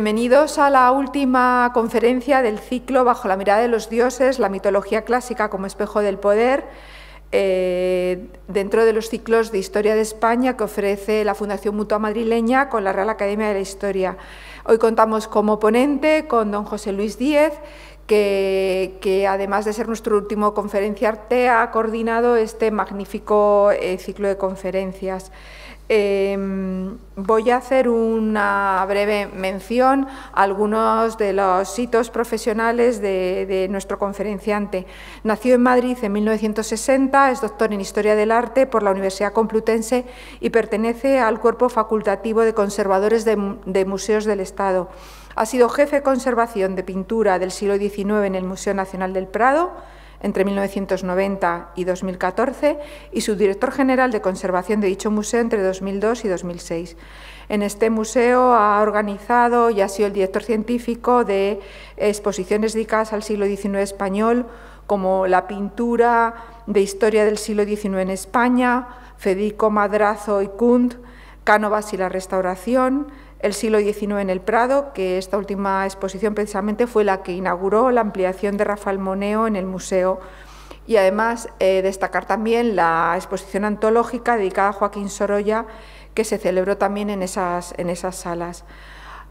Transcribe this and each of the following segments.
Bienvenidos a la última conferencia del ciclo Bajo la mirada de los dioses, la mitología clásica como espejo del poder, eh, dentro de los ciclos de Historia de España que ofrece la Fundación Mutua Madrileña con la Real Academia de la Historia. Hoy contamos como ponente con don José Luis Díez, que, además de ser nuestro último conferenciarte, ha coordinado este magnífico eh, ciclo de conferencias. Em, voy a hacer una breve mención a algunos de los hitos profesionales de, nuestro conferenciante. Nació en Madrid en 1960, es doctor en Historia del Arte por la Universidad Complutense y pertenece al Cuerpo Facultativo de Conservadores de, de Museos del Estado. Ha sido jefe de conservación de pintura del siglo XIX en el Museo Nacional del Prado entre 1990 y 2014 y subdirector general de conservación de dicho museo entre 2002 y 2006. En este museo ha organizado y ha sido el director científico de exposiciones dedicadas al siglo XIX español, como la pintura de historia del siglo XIX en España, Federico Madrazo y Kunt, Cánovas y la restauración, el siglo XIX en el Prado, que esta última exposición precisamente fue la que inauguró la ampliación de Rafael Moneo en el museo. Y además eh, destacar también la exposición antológica dedicada a Joaquín Sorolla, que se celebró también en esas salas.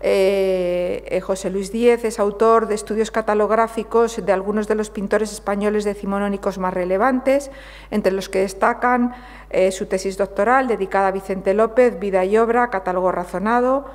Eh, eh, José Luis Díez es autor de estudios catalográficos de algunos de los pintores españoles decimonónicos más relevantes, entre los que destacan eh, su tesis doctoral dedicada a Vicente López, Vida y Obra, Catálogo Razonado,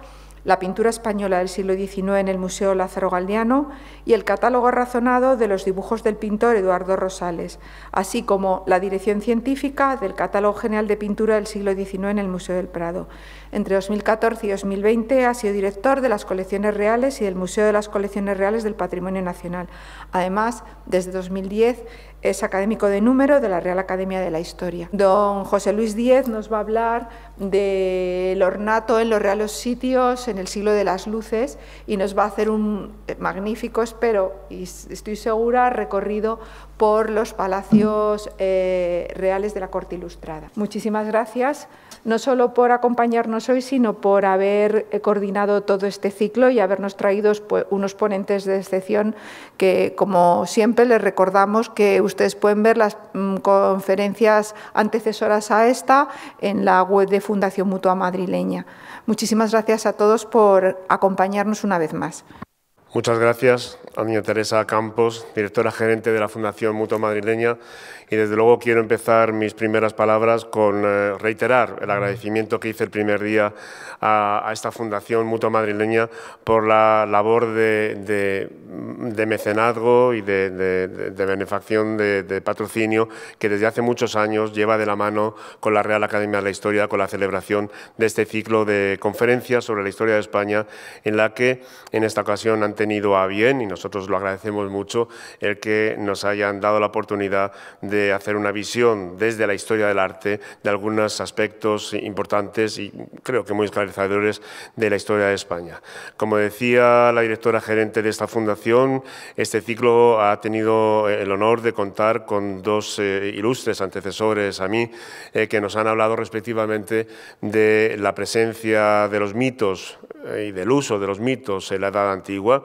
la pintura española del siglo XIX en el Museo Lázaro Galdiano y el catálogo razonado de los dibujos del pintor Eduardo Rosales, así como la dirección científica del catálogo general de pintura del siglo XIX en el Museo del Prado. Entre 2014 y 2020 ha sido director de las colecciones reales y del Museo de las Colecciones Reales del Patrimonio Nacional. Además, desde 2010 es académico de número de la Real Academia de la Historia. Don José Luis Díez nos va a hablar del ornato en los reales sitios en el siglo de las luces y nos va a hacer un magnífico, espero y estoy segura, recorrido por los palacios eh, reales de la Corte Ilustrada. Muchísimas gracias, no solo por acompañarnos hoy, sino por haber eh, coordinado todo este ciclo y habernos traído unos ponentes de excepción que, como siempre, les recordamos que ustedes pueden ver las mm, conferencias antecesoras a esta en la web de Fundación Mutua Madrileña. Muchísimas gracias a todos por acompañarnos una vez más. Muchas gracias a doña Teresa Campos, directora gerente de la Fundación Mutua Madrileña. Y desde luego quiero empezar mis primeras palabras con eh, reiterar el agradecimiento que hice el primer día a, esta Fundación Mutua Madrileña por la labor de, de, mecenazgo y de, de benefacción, de, patrocinio, que desde hace muchos años lleva de la mano con la Real Academia de la Historia, con la celebración de este ciclo de conferencias sobre la historia de España, en la que en esta ocasión, ante a bien, y nosotros lo agradecemos mucho, el que nos hayan dado la oportunidad de hacer una visión desde la historia del arte de algunos aspectos importantes y creo que muy esclarecedores de la historia de España. Como decía la directora gerente de esta fundación, este ciclo ha tenido el honor de contar con dos eh, ilustres antecesores a mí eh, que nos han hablado respectivamente de la presencia de los mitos eh, y del uso de los mitos en la Edad Antigua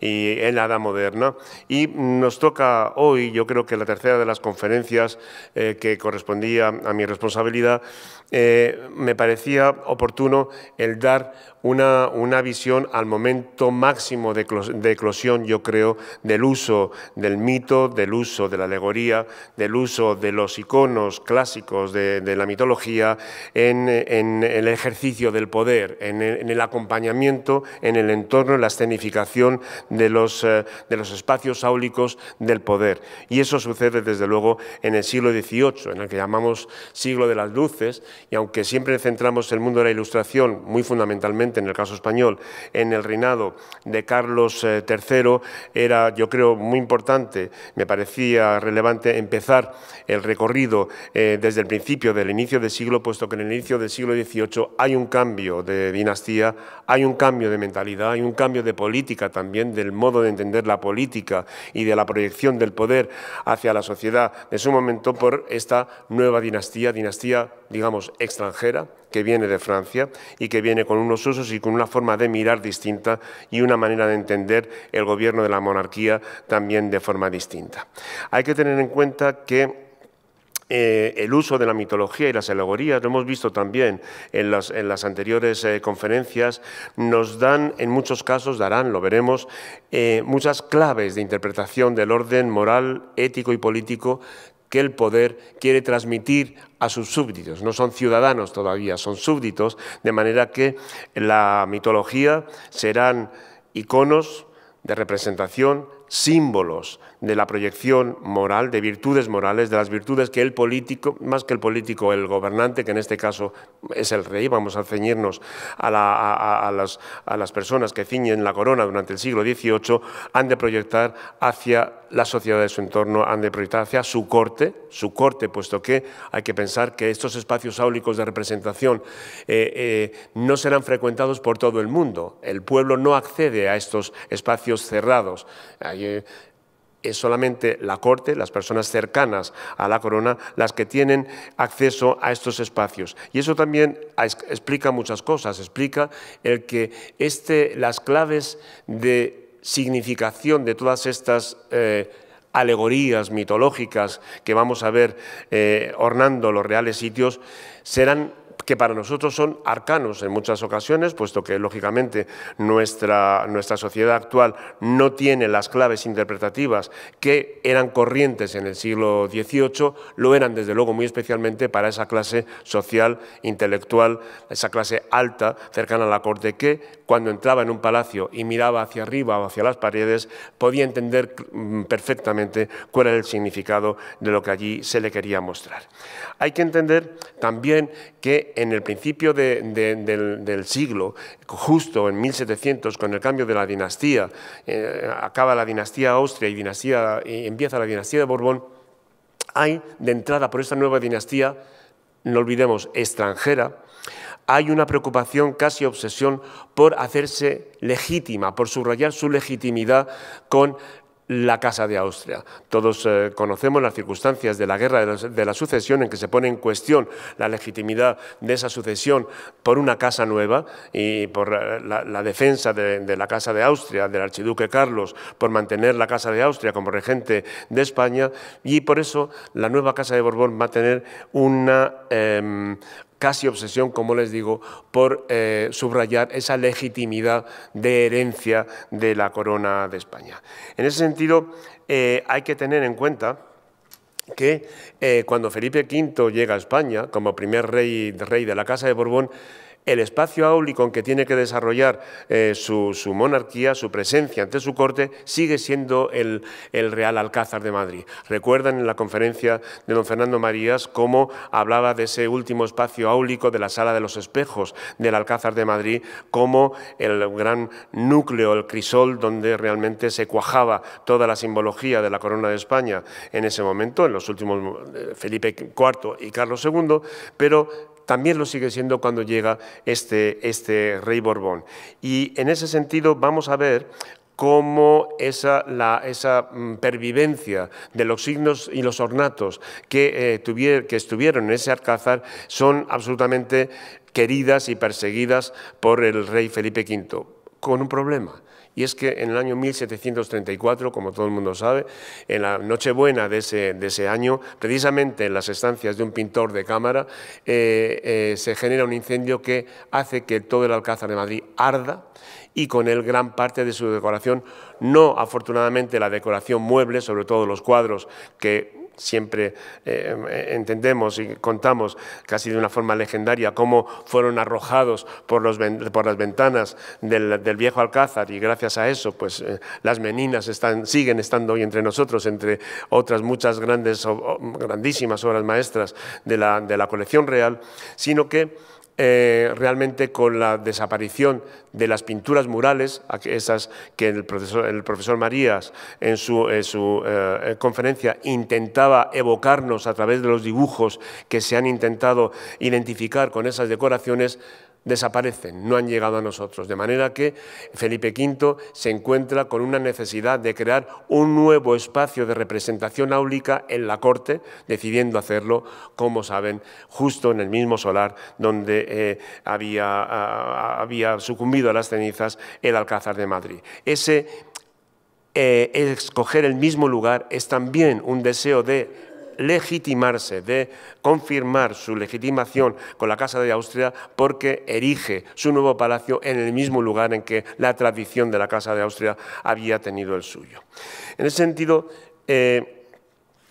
y en la edad moderna. Y nos toca hoy, yo creo que la tercera de las conferencias eh, que correspondía a mi responsabilidad, eh, me parecía oportuno el dar una, una visión al momento máximo de, eclosión, yo creo, del uso del mito, del uso de la alegoría, del uso de los iconos clásicos de, la mitología en, el ejercicio del poder, en en el acompañamiento, en el entorno, en la escenificación de los, eh, de los espacios áulicos del poder. Y eso sucede desde luego en el siglo XVIII, en el que llamamos siglo de las luces, y aunque siempre centramos el mundo de la ilustración, muy fundamentalmente en el caso español, en el reinado de Carlos III, eh, era yo creo muy importante, me parecía relevante empezar el recorrido eh, desde el principio del inicio del siglo, puesto que en el inicio del siglo XVIII hay un cambio de dinastía, hay un cambio de mentalidad, hay un cambio de política también del modo de entender la política y de la proyección del poder hacia la sociedad de su momento por esta nueva dinastía, dinastía, digamos, extranjera, que viene de Francia y que viene con unos usos y con una forma de mirar distinta y una manera de entender el gobierno de la monarquía también de forma distinta. Hay que tener en cuenta que eh, el uso de la mitología y las alegorías, lo hemos visto también en las, anteriores eh, conferencias, nos dan, en muchos casos darán, lo veremos, eh, muchas claves de interpretación del orden moral, ético y político que el poder quiere transmitir a sus súbditos. No son ciudadanos todavía, son súbditos, de manera que la mitología serán iconos de representación, símbolos de la proyección moral, de virtudes morales, de las virtudes que el político, más que el político, el gobernante, que en este caso es el rey, vamos a ceñirnos a, las, personas que ciñen la corona durante el siglo XVIII, han de proyectar hacia la sociedad de su entorno, han de proyectar hacia su corte, su corte, puesto que hay que pensar que estos espacios áulicos de representación eh, eh, no serán frecuentados por todo el mundo. El pueblo no accede a estos espacios cerrados. Hay, eh, es solamente la corte, las personas cercanas a la corona, las que tienen acceso a estos espacios. Y eso también explica muchas cosas, explica el que este, las claves de significación de todas estas... Eh, alegorías mitológicas que vamos a ver eh, ornando los reales sitios serán que para nosotros son arcanos en muchas ocasiones, puesto que lógicamente nuestra, nuestra sociedad actual no tiene las claves interpretativas que eran corrientes en el siglo XVIII, lo eran desde luego muy especialmente para esa clase social, intelectual, esa clase alta cercana a la corte que cuando entraba en un palacio y miraba hacia arriba o hacia las paredes podía entender mm, perfectamente cuál era el significado de lo que allí se le quería mostrar. Hay que entender también que en el principio del, siglo, justo en 1700, con el cambio de la dinastía, eh, acaba la dinastía Austria y, y empieza la dinastía de Borbón, hay de entrada por esta nueva dinastía, no olvidemos, extranjera, hay una preocupación, casi obsesión, por hacerse legítima, por subrayar su legitimidad con la Casa de Austria. Todos eh, conocemos las circunstancias de la guerra de la, sucesión en que se pone en cuestión la legitimidad de esa sucesión por una Casa nueva y por eh, la, defensa de, la Casa de Austria, del archiduque Carlos, por mantener la Casa de Austria como regente de España y por eso la nueva Casa de Borbón va a tener una, em, casi obsesión, como les digo, por eh, subrayar esa legitimidad de herencia de la corona de España. En ese sentido, eh, hay que tener en cuenta que eh, cuando Felipe V llega a España como primer rey, rey de la Casa de Borbón, el espacio áulico en que tiene que desarrollar eh, su, monarquía, su presencia ante su corte, sigue siendo el, el, Real Alcázar de Madrid. Recuerdan en la conferencia de don Fernando Marías cómo hablaba de ese último espacio áulico de la Sala de los Espejos del Alcázar de Madrid, como el gran núcleo, el crisol donde realmente se cuajaba toda la simbología de la corona de España en ese momento, en los últimos eh, Felipe IV y Carlos II, pero también lo sigue siendo cuando llega este, este rey Borbón. Y en ese sentido vamos a ver cómo esa, la, esa mm, pervivencia de los signos y los ornatos que, eh, que estuvieron en ese alcázar son absolutamente queridas y perseguidas por el rey Felipe V, con un problema, y es que en el año 1734, como todo el mundo sabe, en la Nochebuena de ese, de ese año, precisamente en las estancias de un pintor de cámara, eh, eh, se genera un incendio que hace que todo el Alcázar de Madrid arda y con él gran parte de su decoración, no afortunadamente la decoración mueble, sobre todo los cuadros que siempre eh, em, entendemos y contamos casi de una forma legendaria cómo fueron arrojados por, los, por las ventanas del, viejo Alcázar y gracias a eso pues eh, las meninas están, siguen estando hoy entre nosotros, entre otras muchas grandes, grandísimas obras maestras de la, de la colección real, sino que eh, realmente con la desaparición de las pinturas murales, esas que el profesor, el profesor Marías en su, su eh, conferencia intentaba evocarnos a través de los dibujos que se han intentado identificar con esas decoraciones, desaparecen, no han llegado a nosotros. De manera que Felipe V se encuentra con una necesidad de crear un nuevo espacio de representación áulica en la corte, decidiendo hacerlo, como saben, justo en el mismo solar donde eh, había, había sucumbido a las cenizas el Alcázar de Madrid. Ese eh, escoger el mismo lugar es también un deseo de legitimarse, de confirmar su legitimación con la Casa de Austria porque erige su nuevo palacio en el mismo lugar en que la tradición de la Casa de Austria había tenido el suyo. En ese sentido, eh,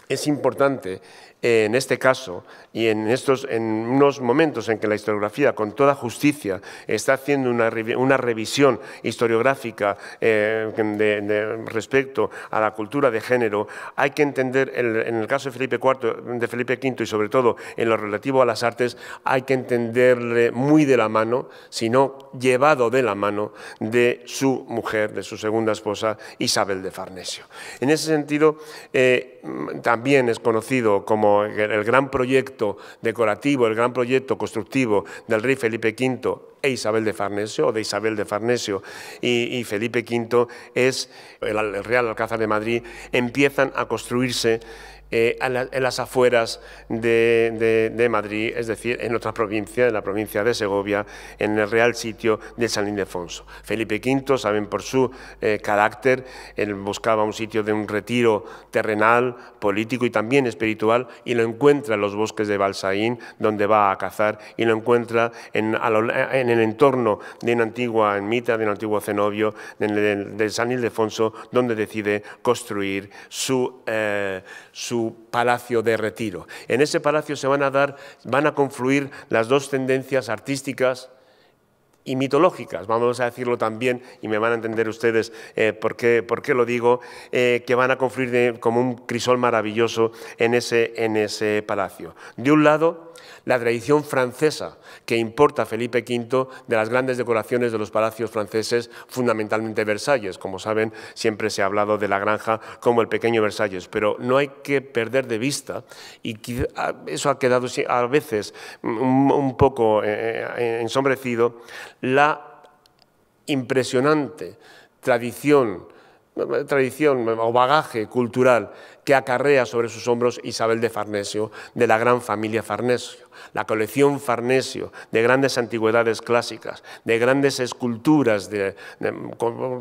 es importante en este caso y en, estos, en unos momentos en que la historiografía, con toda justicia, está haciendo una, una revisión historiográfica eh, de, respecto a la cultura de género, hay que entender, en el caso de Felipe, IV, de Felipe V y sobre todo en lo relativo a las artes, hay que entenderle muy de la mano, sino llevado de la mano de su mujer, de su segunda esposa, Isabel de Farnesio. En ese sentido, eh, también es conocido como el gran proyecto decorativo, el gran proyecto constructivo del rey Felipe V e Isabel de Farnesio, o de Isabel de Farnesio y, Felipe V es el Real Alcázar de Madrid, empiezan a construirse eh, en, las afueras de, Madrid, es decir, en otra provincia, en la provincia de Segovia, en el real sitio de San Ildefonso. Felipe V, saben por su eh, carácter, él buscaba un sitio de un retiro terrenal, político y también espiritual, y lo encuentra en los bosques de Balsaín, donde va a cazar, y lo encuentra en, el entorno de una antigua ermita, de un antiguo cenobio de, San Ildefonso, donde decide construir su... Eh, su palacio de retiro. En ese palacio se van a dar, van a confluir las dos tendencias artísticas y mitológicas, vamos a decirlo también, y me van a entender ustedes eh, por, qué, lo digo, eh, que van a confluir como un crisol maravilloso en ese, en ese palacio. De un lado, la tradición francesa que importa Felipe V de las grandes decoraciones de los palacios franceses, fundamentalmente Versalles. Como saben, siempre se ha hablado de la granja como el pequeño Versalles, pero no hay que perder de vista, y eso ha quedado a veces un poco eh, eh, ensombrecido, la impresionante tradición tradición o bagaje cultural que acarrea sobre sus hombros Isabel de Farnesio, de la gran familia Farnesio. La colección Farnesio de grandes antigüedades clásicas, de grandes esculturas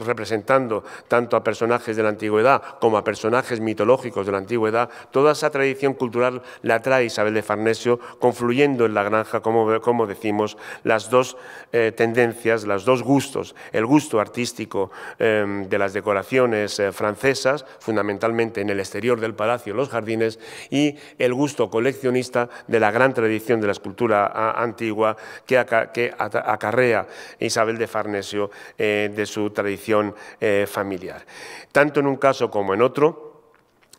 representando tanto a personajes de la antigüedad como a personajes mitológicos de la antigüedad, toda esa tradición cultural la trae Isabel de Farnesio, confluyendo en la granja, como, como decimos, las dos eh, tendencias, los dos gustos, el gusto artístico eh, de las decoraciones eh, francesas, fundamentalmente en el exterior del palacio, los jardines, y el gusto coleccionista de la gran tradición de la escultura antigua que, acarrea Isabel de Farnesio eh, de su tradición eh, familiar. Tanto en un caso como en otro,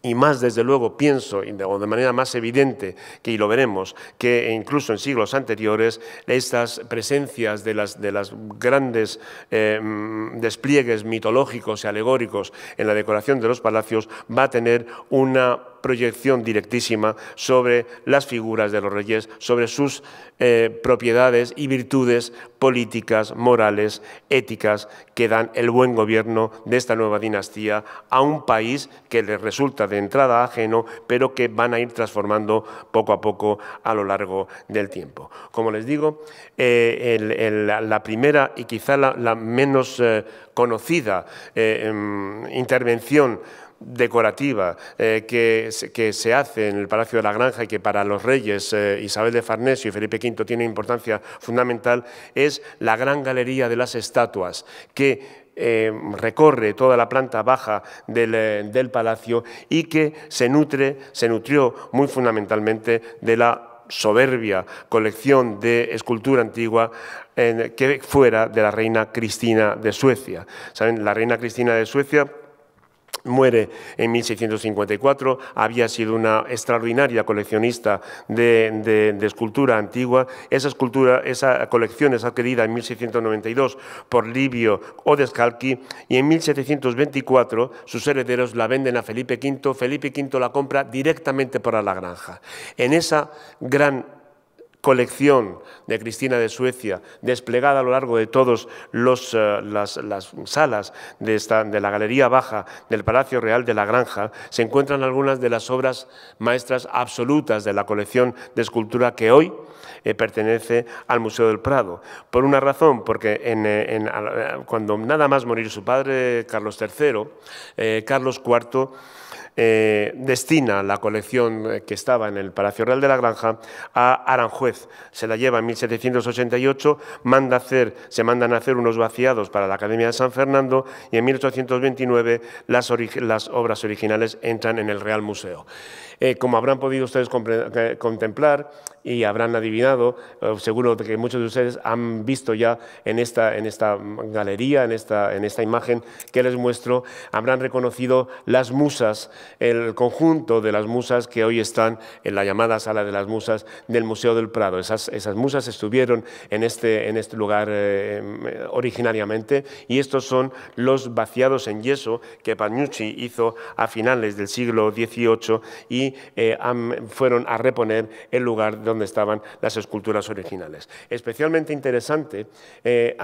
y más desde luego pienso, o de manera más evidente, que, y lo veremos, que incluso en siglos anteriores, estas presencias de las, de las grandes eh, mm, despliegues mitológicos y alegóricos en la decoración de los palacios va a tener una proyección directísima sobre las figuras de los reyes, sobre sus eh, propiedades y virtudes políticas, morales, éticas que dan el buen gobierno de esta nueva dinastía a un país que les resulta de entrada ajeno, pero que van a ir transformando poco a poco a lo largo del tiempo. Como les digo, eh, la primera y quizá la, menos eh, conocida em, intervención decorativa eh, que, se hace en el Palacio de la Granja y que para los reyes eh, Isabel de Farnesio y Felipe V tiene importancia fundamental es la gran galería de las estatuas que eh, recorre toda la planta baja del, palacio y que se nutre, se nutrió muy fundamentalmente de la soberbia colección de escultura antigua que fuera de la reina Cristina de Suecia. ¿Saben? La reina Cristina de Suecia muere en 1654, había sido una extraordinaria coleccionista de, escultura antigua. Esa, escultura, esa colección es adquirida en 1692 por Livio Odescalchi y en 1724 sus herederos la venden a Felipe V. Felipe V la compra directamente para la granja. En esa gran colección de Cristina de Suecia, desplegada a lo largo de todas los eh, las, salas de, de la Galería Baja del Palacio Real de la Granja, se encuentran algunas de las obras maestras absolutas de la colección de escultura que hoy eh, pertenece al Museo del Prado. Por una razón, porque eh, cuando nada más morir su padre, Carlos III, Carlos IV eh, destina la colección eh, que estaba en el Palacio Real de la Granja a Aranjuez. Se la lleva en 1788, se mandan a hacer unos vaciados para la Academia de San Fernando y en 1829 las, obras originales entran en el Real Museo. Eh, como habrán podido ustedes contemplar, y habrán adivinado, eh, seguro que muchos de ustedes han visto ya en esta, en esta galería, en esta, en esta imagen que les muestro, habrán reconocido las musas, el conjunto de las musas que hoy están en la llamada sala de las musas del Museo del Prado. Esas, esas musas estuvieron en este, en este lugar eh, originariamente y estos son los vaciados en yeso que Pagnucci hizo a finales del siglo XVIII y eh, fueron a reponer el lugar donde donde estaban las esculturas originales. Especialmente interesante, eh,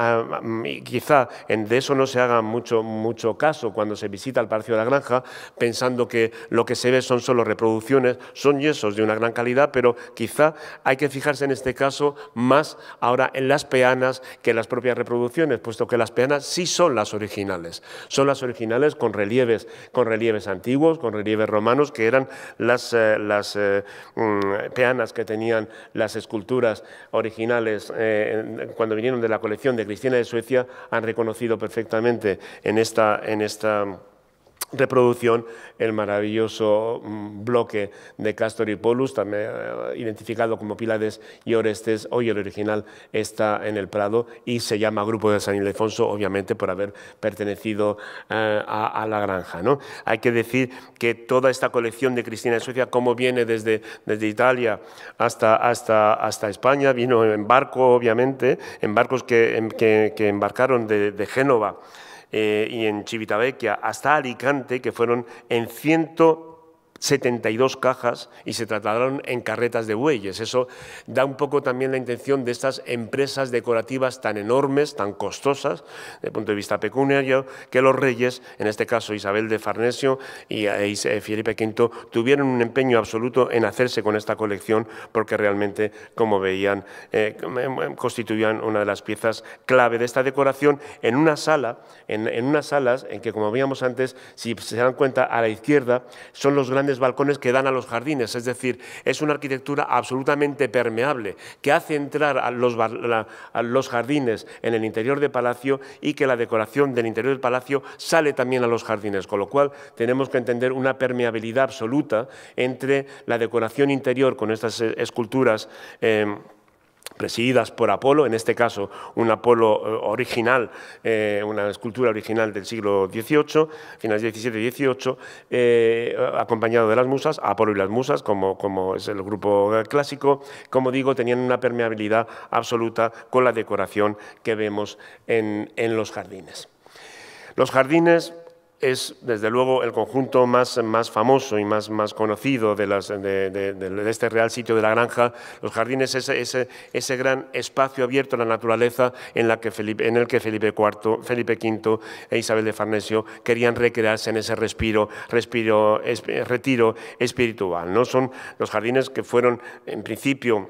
mm, y quizá de eso no se haga mucho, mucho caso cuando se visita el Palacio de la Granja, pensando que lo que se ve son solo reproducciones, son yesos de una gran calidad, pero quizá hay que fijarse en este caso más ahora en las peanas que en las propias reproducciones, puesto que las peanas sí son las originales. Son las originales con relieves, con relieves antiguos, con relieves romanos, que eran las, eh, las eh, mm, peanas que tenían las esculturas originales eh, cuando vinieron de la colección de Cristina de Suecia, han reconocido perfectamente en esta, en esta reproducción el maravilloso mm, bloque de Castor y Polus, también eh, identificado como Pilades y Orestes, hoy el original está en el Prado y se llama Grupo de San Ildefonso, obviamente por haber pertenecido eh, a, la granja. ¿no? Hay que decir que toda esta colección de Cristina de Suecia, como viene desde, desde Italia hasta, hasta, hasta España, vino en barco, obviamente, en barcos que, embarcaron de, de Génova eh, y en Chivitavecchia hasta Alicante, que fueron en ciento 72 cajas y se trataron en carretas de bueyes. Eso da un poco también la intención de estas empresas decorativas tan enormes, tan costosas, desde el punto de vista pecuniario, que los reyes, en este caso Isabel de Farnesio y eh, eh, Felipe V, tuvieron un empeño absoluto en hacerse con esta colección porque realmente, como veían, eh, em, em, em, constituían una de las piezas clave de esta decoración en una sala, en unas salas en que, como veíamos antes, si se dan cuenta, a la izquierda son los grandes balcones que dan a los jardines, es decir, es una arquitectura absolutamente permeable que hace entrar a los, jardines en el interior del palacio y que la decoración del interior del palacio sale también a los jardines, con lo cual tenemos que entender una permeabilidad absoluta entre la decoración interior con estas eh, esculturas. Eh, presididas por Apolo, en este caso un Apolo eh, original, eh, una escultura original del siglo XVIII, finales XVII-XVIII, eh, acompañado de las musas, Apolo y las musas, como, es el grupo clásico, como digo, tenían una permeabilidad absoluta con la decoración que vemos en, en los jardines. Los jardines es desde luego el conjunto más, más famoso y más, más conocido de, las, de, este real sitio de la granja. Los jardines, ese, ese, gran espacio abierto a la naturaleza en, la que Felipe, en el que Felipe IV, Felipe V e Isabel de Farnesio querían recrearse en ese respiro, respiro retiro espiritual. ¿no? Son los jardines que fueron, en principio,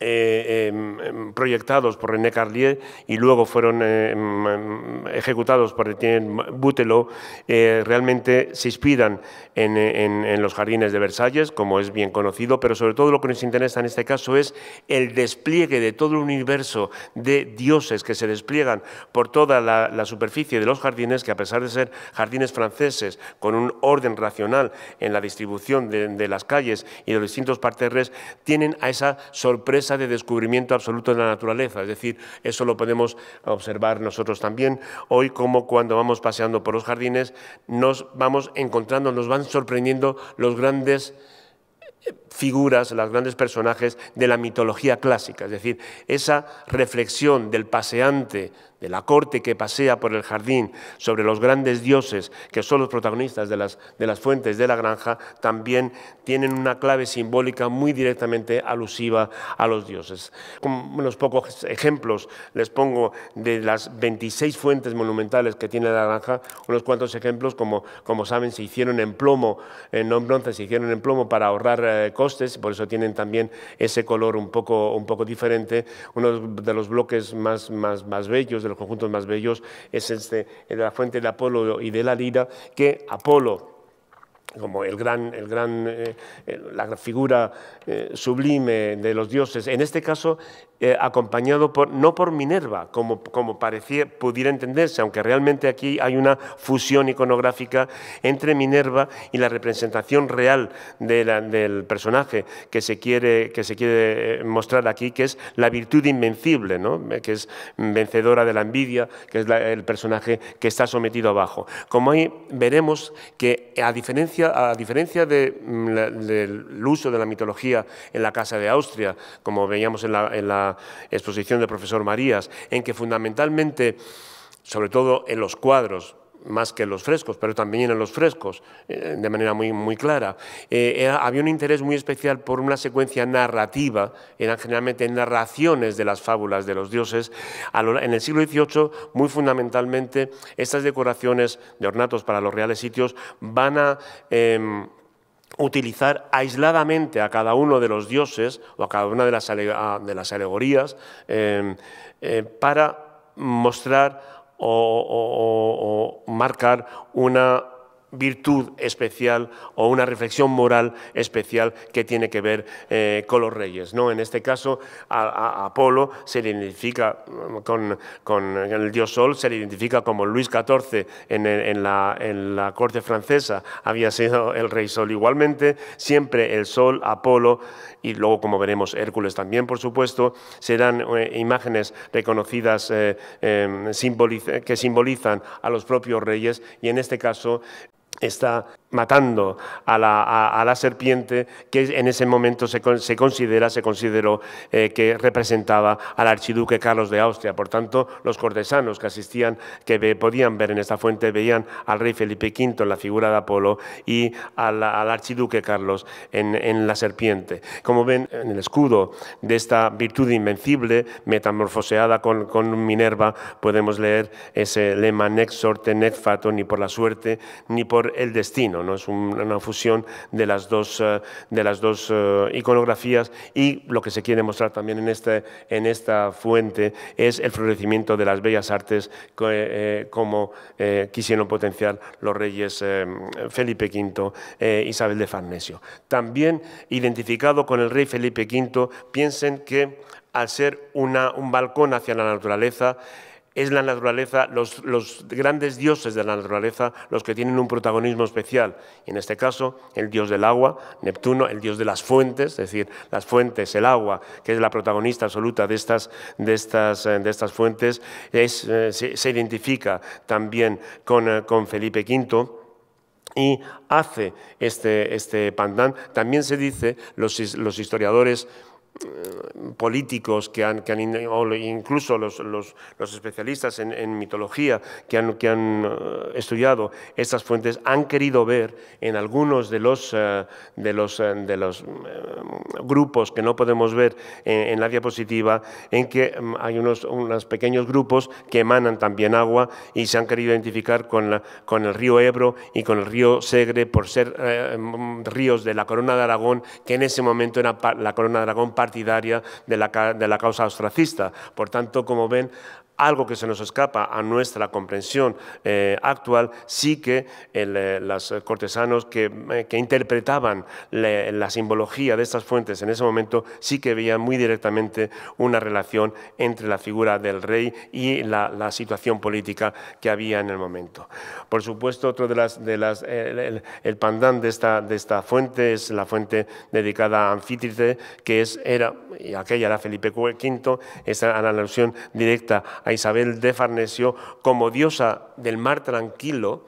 eh, em, em, proyectados por René Carlier y luego fueron em, ejecutados por Etienne Boutelot, eh, realmente se inspiran en, los jardines de Versalles, como es bien conocido, pero sobre todo lo que nos interesa en este caso es el despliegue de todo el universo de dioses que se despliegan por toda la, superficie de los jardines, que a pesar de ser jardines franceses con un orden racional en la distribución de, de las calles y de los distintos parterres, tienen a esa sorpresa de descubrimiento absoluto de la naturaleza, es decir, eso lo podemos observar nosotros también hoy como cuando vamos paseando por los jardines nos vamos encontrando, nos van sorprendiendo los grandes figuras, las grandes personajes de la mitología clásica, es decir, esa reflexión del paseante, de la corte que pasea por el jardín sobre los grandes dioses que son los protagonistas de las, de las fuentes de la granja, también tienen una clave simbólica muy directamente alusiva a los dioses. Con unos pocos ejemplos les pongo de las 26 fuentes monumentales que tiene la granja, unos cuantos ejemplos, como, como saben, se hicieron en plomo, en bronce, se hicieron en plomo para ahorrar eh, por eso tienen también ese color un poco, un poco diferente. Uno de los bloques más, bellos, de los conjuntos más bellos, es este, de la fuente de Apolo y de la lira, que Apolo como el gran, el gran, eh, eh, la figura eh, sublime de los dioses, en este caso acompañado por, no por Minerva, como, como parecía, pudiera entenderse, aunque realmente aquí hay una fusión iconográfica entre Minerva y la representación real del personaje que se, quiere, que se quiere mostrar aquí, que es la virtud invencible, que es vencedora de la envidia, que es el personaje que está sometido abajo. Como ahí veremos que, a diferencia a diferencia mm, del uso de la mitología en la Casa de Austria, como veíamos en la, en la exposición del profesor Marías, en que fundamentalmente, sobre todo en los cuadros, más que los frescos, pero también en los frescos, eh, de manera muy, muy clara. Eh, eh, había un interés muy especial por una secuencia narrativa, eran generalmente narraciones de las fábulas de los dioses. En el siglo XVIII, muy fundamentalmente, estas decoraciones de ornatos para los reales sitios van a... Em, utilizar aisladamente a cada uno de los dioses o a cada una de las, de las alegorías em, para mostrar o, marcar una virtud especial o una reflexión moral especial que tiene que ver eh, con los reyes. ¿no? En este caso, a, Apolo se le identifica mm, con, el dios Sol, se le identifica como Luis XIV en, la, en, la, corte francesa, había sido el rey Sol. Igualmente, siempre el Sol, Apolo y luego, como veremos, Hércules también, por supuesto, serán eh, imágenes reconocidas eh, em, que simbolizan a los propios reyes y en este caso esta matando a la, serpiente que en ese momento se, considera, se consideró eh, que representaba al archiduque Carlos de Austria. Por tanto, los cortesanos que asistían, que podían ver en esta fuente, veían al rey Felipe V en la figura de Apolo y al, archiduque Carlos en, la serpiente. Como ven, en el escudo de esta virtud invencible, metamorfoseada con, Minerva, podemos leer ese lema, nex sorte, nec fato, ni por la suerte, ni por el destino es una fusión de las dos, eh, de las dos eh, iconografías y lo que se quiere mostrar también en, este, en esta fuente es el florecimiento de las bellas artes eh, como quisieron potenciar los reyes Felipe V, e Isabel de Farnesio. También identificado con el rey Felipe V, piensen que al ser un balcón hacia la naturaleza, es la naturaleza, los, grandes dioses de la naturaleza, los que tienen un protagonismo especial. Y en este caso, el dios del agua, Neptuno, el dios de las fuentes, es decir, las fuentes, el agua, que es la protagonista absoluta de estas, de estas, eh, de estas fuentes, eh, se, identifica también eh, con, Felipe V y hace este, este pandán. También se dice, los, los historiadores políticos que han, que incluso los, los, especialistas en, mitología que han, que han eh, estudiado estas fuentes han querido ver en algunos de los, eh, de los, eh, de los grupos que no podemos ver en, la diapositiva, en que mm, hay unos, unos, pequeños grupos que emanan también agua y se han querido identificar con, la, con el río Ebro y con el río Segre por ser mm, ríos de la Corona de Aragón, que en ese momento era la Corona de Aragón partidaria de la, de la causa ostracista. Por tanto, como ven, algo que se nos escapa a nuestra comprensión eh, actual, sí que los eh, cortesanos que, eh, interpretaban la, simbología de estas fuentes en ese momento sí que veían muy directamente una relación entre la figura del rey y la, situación política que había en el momento. Por supuesto, otro de las, de el, pandán de esta, de fuente es la fuente dedicada a Anfítrite, que es, era y aquella era Felipe V, esta a la alusión directa a Isabel de Farnesio, como diosa del mar tranquilo,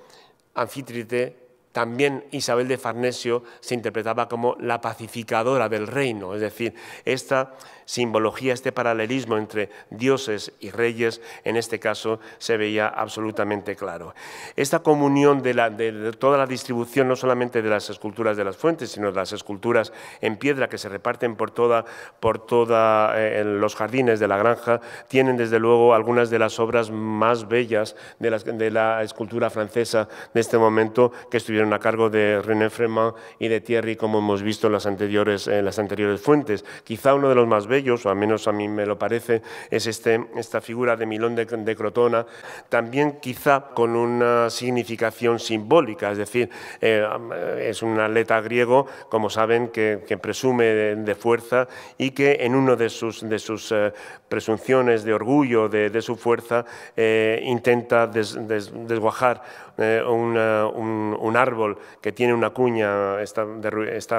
anfítrite, también Isabel de Farnesio se interpretaba como la pacificadora del reino, es decir, esta simbología, este paralelismo entre dioses y reyes, en este caso se veía absolutamente claro. Esta comunión de, la, de toda la distribución, no solamente de las esculturas de las fuentes, sino de las esculturas en piedra que se reparten por toda, por toda eh, los jardines de la granja, tienen desde luego algunas de las obras más bellas de la, de la escultura francesa de este momento, que estuvieron a cargo de René Fremont y de Thierry, como hemos visto en las anteriores, en las anteriores fuentes. Quizá uno de los más bellos ellos, o al menos a mí me lo parece, es este, esta figura de Milón de, Crotona, también quizá con una significación simbólica, es decir, eh, es un atleta griego, como saben, que, presume de, fuerza y que en una de sus, de sus eh, presunciones de orgullo de, su fuerza eh, intenta desguajar eh, un, árbol que tiene una cuña, está,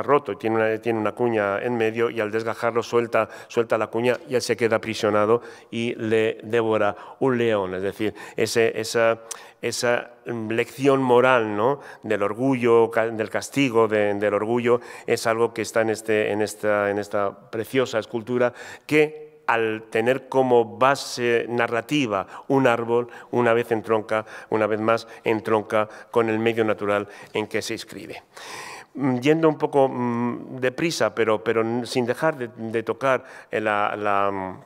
roto tiene una, tiene una cuña en medio y al desgajarlo suelta, suelta la cuña y él se queda aprisionado y le devora un león. Es decir, ese, esa, esa lección moral ¿no? del orgullo, del castigo, del orgullo, es algo que está en, este, en, esta, en esta preciosa escultura que al tener como base narrativa un árbol, una vez en tronca, una vez más en tronca, con el medio natural en que se inscribe mm, yendo un poco mm, deprisa, pero, pero sin dejar de, tocar eh, la, mm,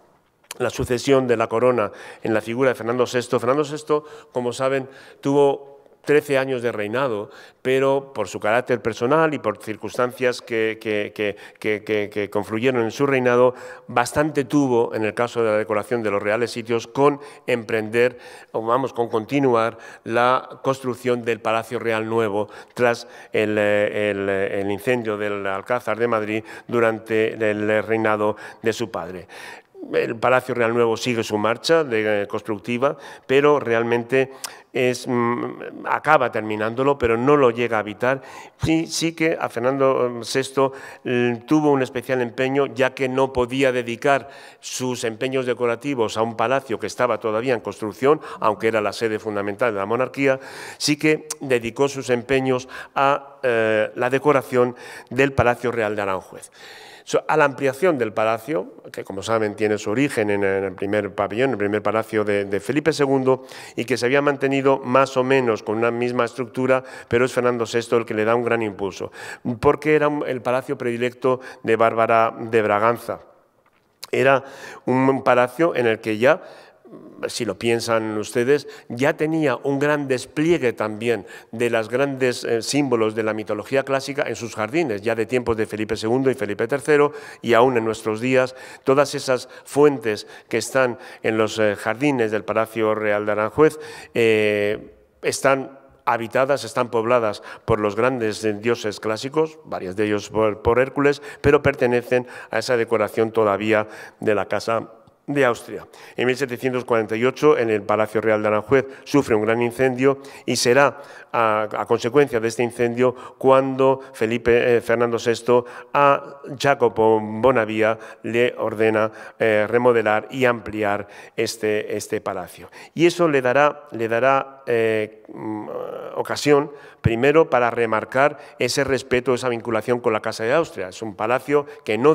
la, sucesión de la corona en la figura de Fernando VI. Fernando VI, como saben, tuvo 13 años de reinado, pero por su carácter personal y por circunstancias que, confluyeron en su reinado, bastante tuvo en el caso de la decoración de los reales sitios con emprender, o vamos, con continuar la construcción del Palacio Real Nuevo tras el incendio del Alcázar de Madrid durante el reinado de su padre. El Palacio Real Nuevo sigue su marcha de, eh, constructiva, pero realmente es, mm, acaba terminándolo, pero no lo llega a habitar. Sí, sí que a Fernando VI mm, mm, tuvo un especial empeño, ya que no podía dedicar sus empeños decorativos a un palacio que estaba todavía en construcción, aunque era la sede fundamental de la monarquía, sí que dedicó sus empeños a eh, la decoración del Palacio Real de Aranjuez a la ampliación del palacio, que como saben tiene su origen en el primer pabellón, el primer palacio de, de, Felipe II, y que se había mantenido más o menos con una misma estructura, pero es Fernando VI el que le da un gran impulso, porque era el palacio predilecto de Bárbara de Braganza. Era un palacio en el que ya si lo piensan ustedes, ya tenía un gran despliegue también de los grandes eh, símbolos de la mitología clásica en sus jardines, ya de tiempos de Felipe II y Felipe III, y aún en nuestros días, todas esas fuentes que están en los eh, jardines del Palacio Real de Aranjuez eh, están habitadas, están pobladas por los grandes dioses clásicos, varios de ellos por Hércules, pero pertenecen a esa decoración todavía de la casa de Austria. En 1748, en el Palacio Real de Aranjuez, sufre un gran incendio y será a, consecuencia de este incendio cuando Felipe eh, Fernando VI a Jacopo Bonavía le ordena eh, remodelar y ampliar este, este palacio. Y eso le dará, le dará eh, mm, ocasión, primero, para remarcar ese respeto, esa vinculación con la Casa de Austria. Es un palacio que no,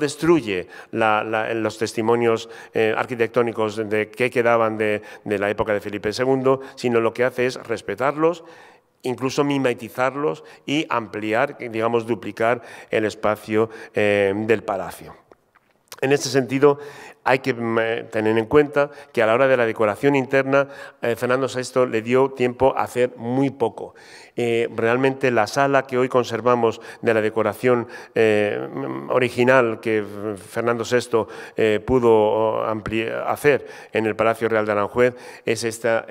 destruye los testimonios arquitectónicos de, que quedaban de, de la época de Felipe II, sino lo que hace es respetar respetarlos, incluso mimetizarlos y ampliar, digamos, duplicar el espacio eh, del palacio. En este sentido, hay que tener en cuenta que a la hora de la decoración interna, eh, Fernando VI le dio tiempo a hacer muy poco. Eh, realmente la sala que hoy conservamos de la decoración eh, original que Fernando VI pudo oh, hacer en el Palacio Real de Aranjuez es esta,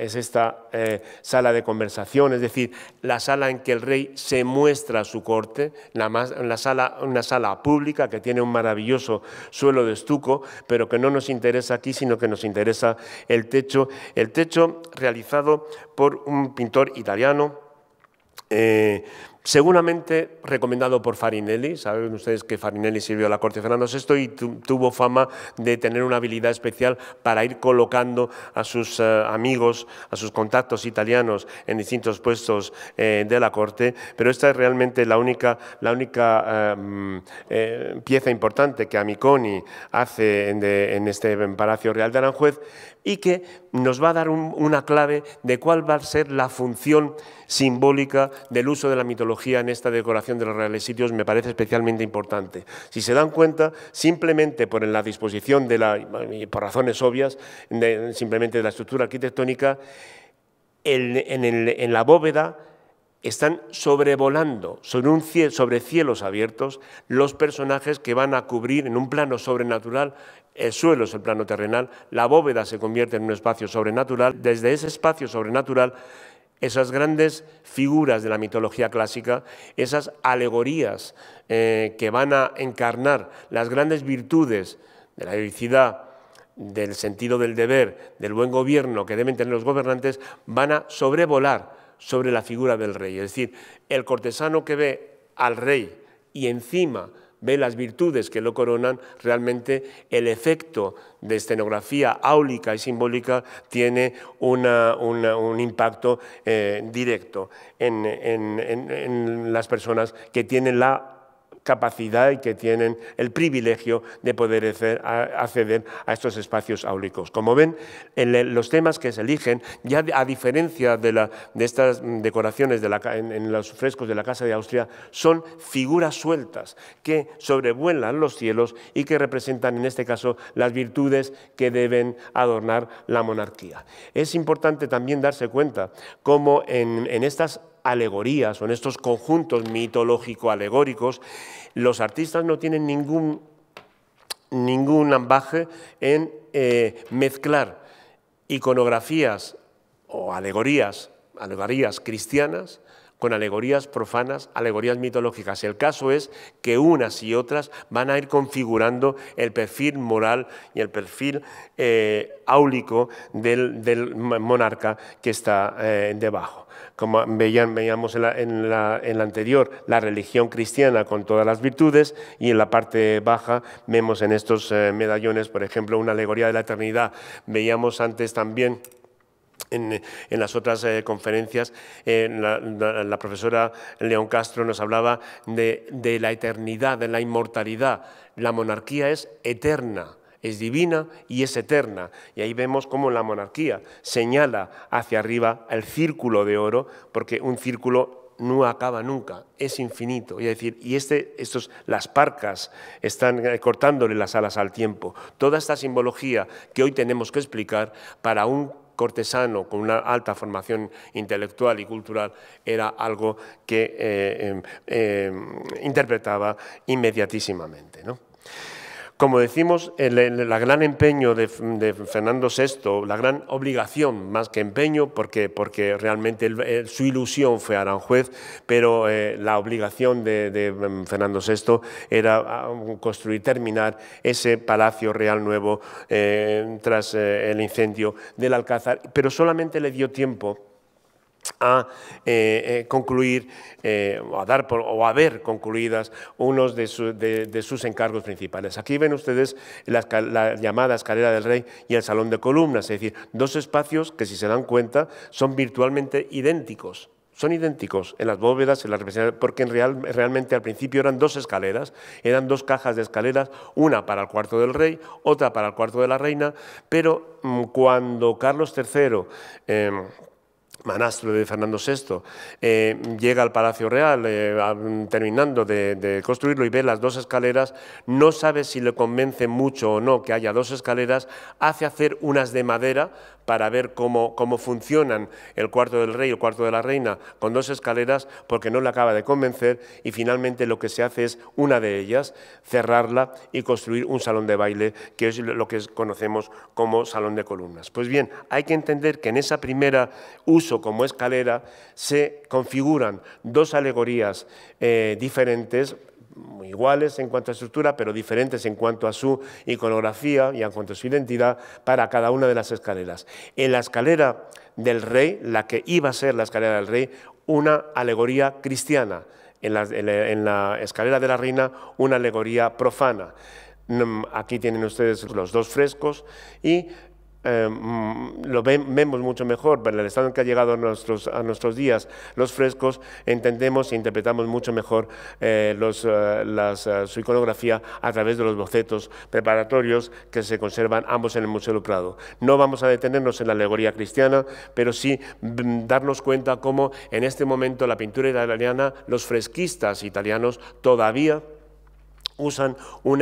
sala de conversación, es decir, la sala en que el rey se muestra a su corte, sala, una sala pública que tiene un maravilloso suelo de estuco, pero que no nos interesa aquí, sino que nos interesa el techo, el techo realizado por un pintor italiano, eh, Seguramente recomendado por Farinelli, saben ustedes que Farinelli sirvió a la corte de Fernando VI y tuvo fama de tener una habilidad especial para ir colocando a sus eh, amigos, a sus contactos italianos en distintos puestos eh, de la corte, pero esta es realmente la única, eh, mm, pieza importante que Amiconi hace en, este Palacio Real de Aranjuez y que nos va a dar una clave de cuál va a ser la función simbólica del uso de la mitología en esta decoración de los reales sitios me parece especialmente importante. Si se dan cuenta, simplemente por la disposición de la, por razones obvias, simplemente de la estructura arquitectónica, en, la bóveda están sobrevolando sobre cielos abiertos los personajes que van a cubrir en un plano sobrenatural el suelo es el plano terrenal, la bóveda se convierte en un espacio sobrenatural, desde ese espacio sobrenatural esas grandes figuras de la mitología clásica, esas alegorías eh, que van a encarnar las grandes virtudes de la heroicidad, del sentido del deber, del buen gobierno que deben tener los gobernantes, van a sobrevolar sobre la figura del rey. Es decir, el cortesano que ve al rey y encima ve las virtudes que lo coronan, realmente el efecto de escenografía áulica y simbólica tiene un impacto eh, directo en, en las personas que tienen la capacidad y que tienen el privilegio de poder acceder a estos espacios áulicos. Como ven, en los temas que se eligen, ya a diferencia de, estas decoraciones de en, los frescos de la Casa de Austria, son figuras sueltas que sobrevuelan los cielos y que representan, en este caso, las virtudes que deben adornar la monarquía. Es importante también darse cuenta cómo en estas alegorías o en estos conjuntos mitológico-alegóricos, los artistas no tienen ningún, ambaje en eh, mezclar iconografías o alegorías cristianas con alegorías profanas, alegorías mitológicas. El caso es que unas y otras van a ir configurando el perfil moral y el perfil eh, áulico del, monarca que está eh, debajo. Como veíamos en la, anterior, la religión cristiana con todas las virtudes y en la parte baja vemos en estos eh, medallones, por ejemplo, una alegoría de la eternidad. Veíamos antes también en, las otras eh, conferencias, eh, la, profesora León Castro nos hablaba de, la eternidad, de la inmortalidad. La monarquía es eterna, es divina y es eterna. Y ahí vemos cómo la monarquía señala hacia arriba el círculo de oro, porque un círculo no acaba nunca, es infinito. Y decir, y este, estos, las parcas están eh, cortándole las alas al tiempo. Toda esta simbología que hoy tenemos que explicar para un cortesano con una alta formación intelectual y cultural era algo que eh, em, em, interpretaba inmediatísimamente. Como decimos, el, la gran empeño de, Fernando VI, la gran obligación más que empeño, porque, porque realmente su ilusión fue Aranjuez, pero eh, la obligación de, em, Fernando VI era ah, construir, terminar ese Palacio Real Nuevo eh, tras eh, el incendio del Alcázar, pero solamente le dio tiempo a eh, eh, concluir eh, a dar por, o a ver concluidas unos de, sus encargos principales. Aquí ven ustedes la, llamada escalera del rey y el salón de columnas, es decir, dos espacios que si se dan cuenta son virtualmente idénticos. Son idénticos en las bóvedas, en las porque en real, realmente al principio eran dos escaleras, eran dos cajas de escaleras, una para el cuarto del rey, otra para el cuarto de la reina, pero mm, cuando Carlos III Manastro de Fernando VI, eh, llega al Palacio Real eh, terminando de, de, construirlo y ve las dos escaleras, no sabe si le convence mucho o no que haya dos escaleras, hace hacer unas de madera para ver cómo, cómo funcionan el cuarto del rey o el cuarto de la reina con dos escaleras, porque no le acaba de convencer y finalmente lo que se hace es una de ellas, cerrarla y construir un salón de baile, que es lo que conocemos como salón de columnas. Pues bien, hay que entender que en esa primera uso como escalera se configuran dos alegorías eh, diferentes iguales en cuanto a estructura, pero diferentes en cuanto a su iconografía y en cuanto a su identidad para cada una de las escaleras. En la escalera del rey, la que iba a ser la escalera del rey, una alegoría cristiana, en la, escalera de la reina, una alegoría profana. Mm, aquí tienen ustedes los dos frescos y Em, lo vemos mucho mejor, pero el estado en que ha llegado a nuestros, a nuestros días los frescos, entendemos e interpretamos mucho mejor eh, eh, eh, su iconografía a través de los bocetos preparatorios que se conservan ambos en el Museo del Prado. No vamos a detenernos en la alegoría cristiana, pero sí mm, darnos cuenta cómo en este momento la pintura italiana, los fresquistas italianos todavía usan un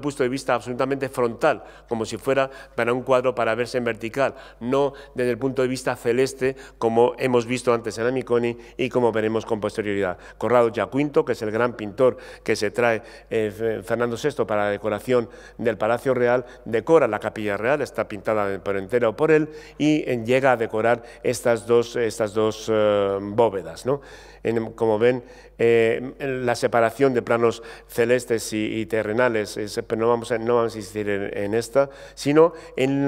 punto de vista absolutamente frontal, como si fuera para un cuadro para verse en vertical, no desde el punto de vista celeste como hemos visto antes en Amiconi y como veremos con posterioridad. Corrado Giaquinto, que es el gran pintor que se trae eh, Fernando VI para la decoración del Palacio Real, decora la Capilla Real, está pintada por entero por él y llega a decorar estas dos, eh, bóvedas como ven, eh, la separación de planos celestes y, terrenales, pero no vamos, a, no insistir en, esta, sino en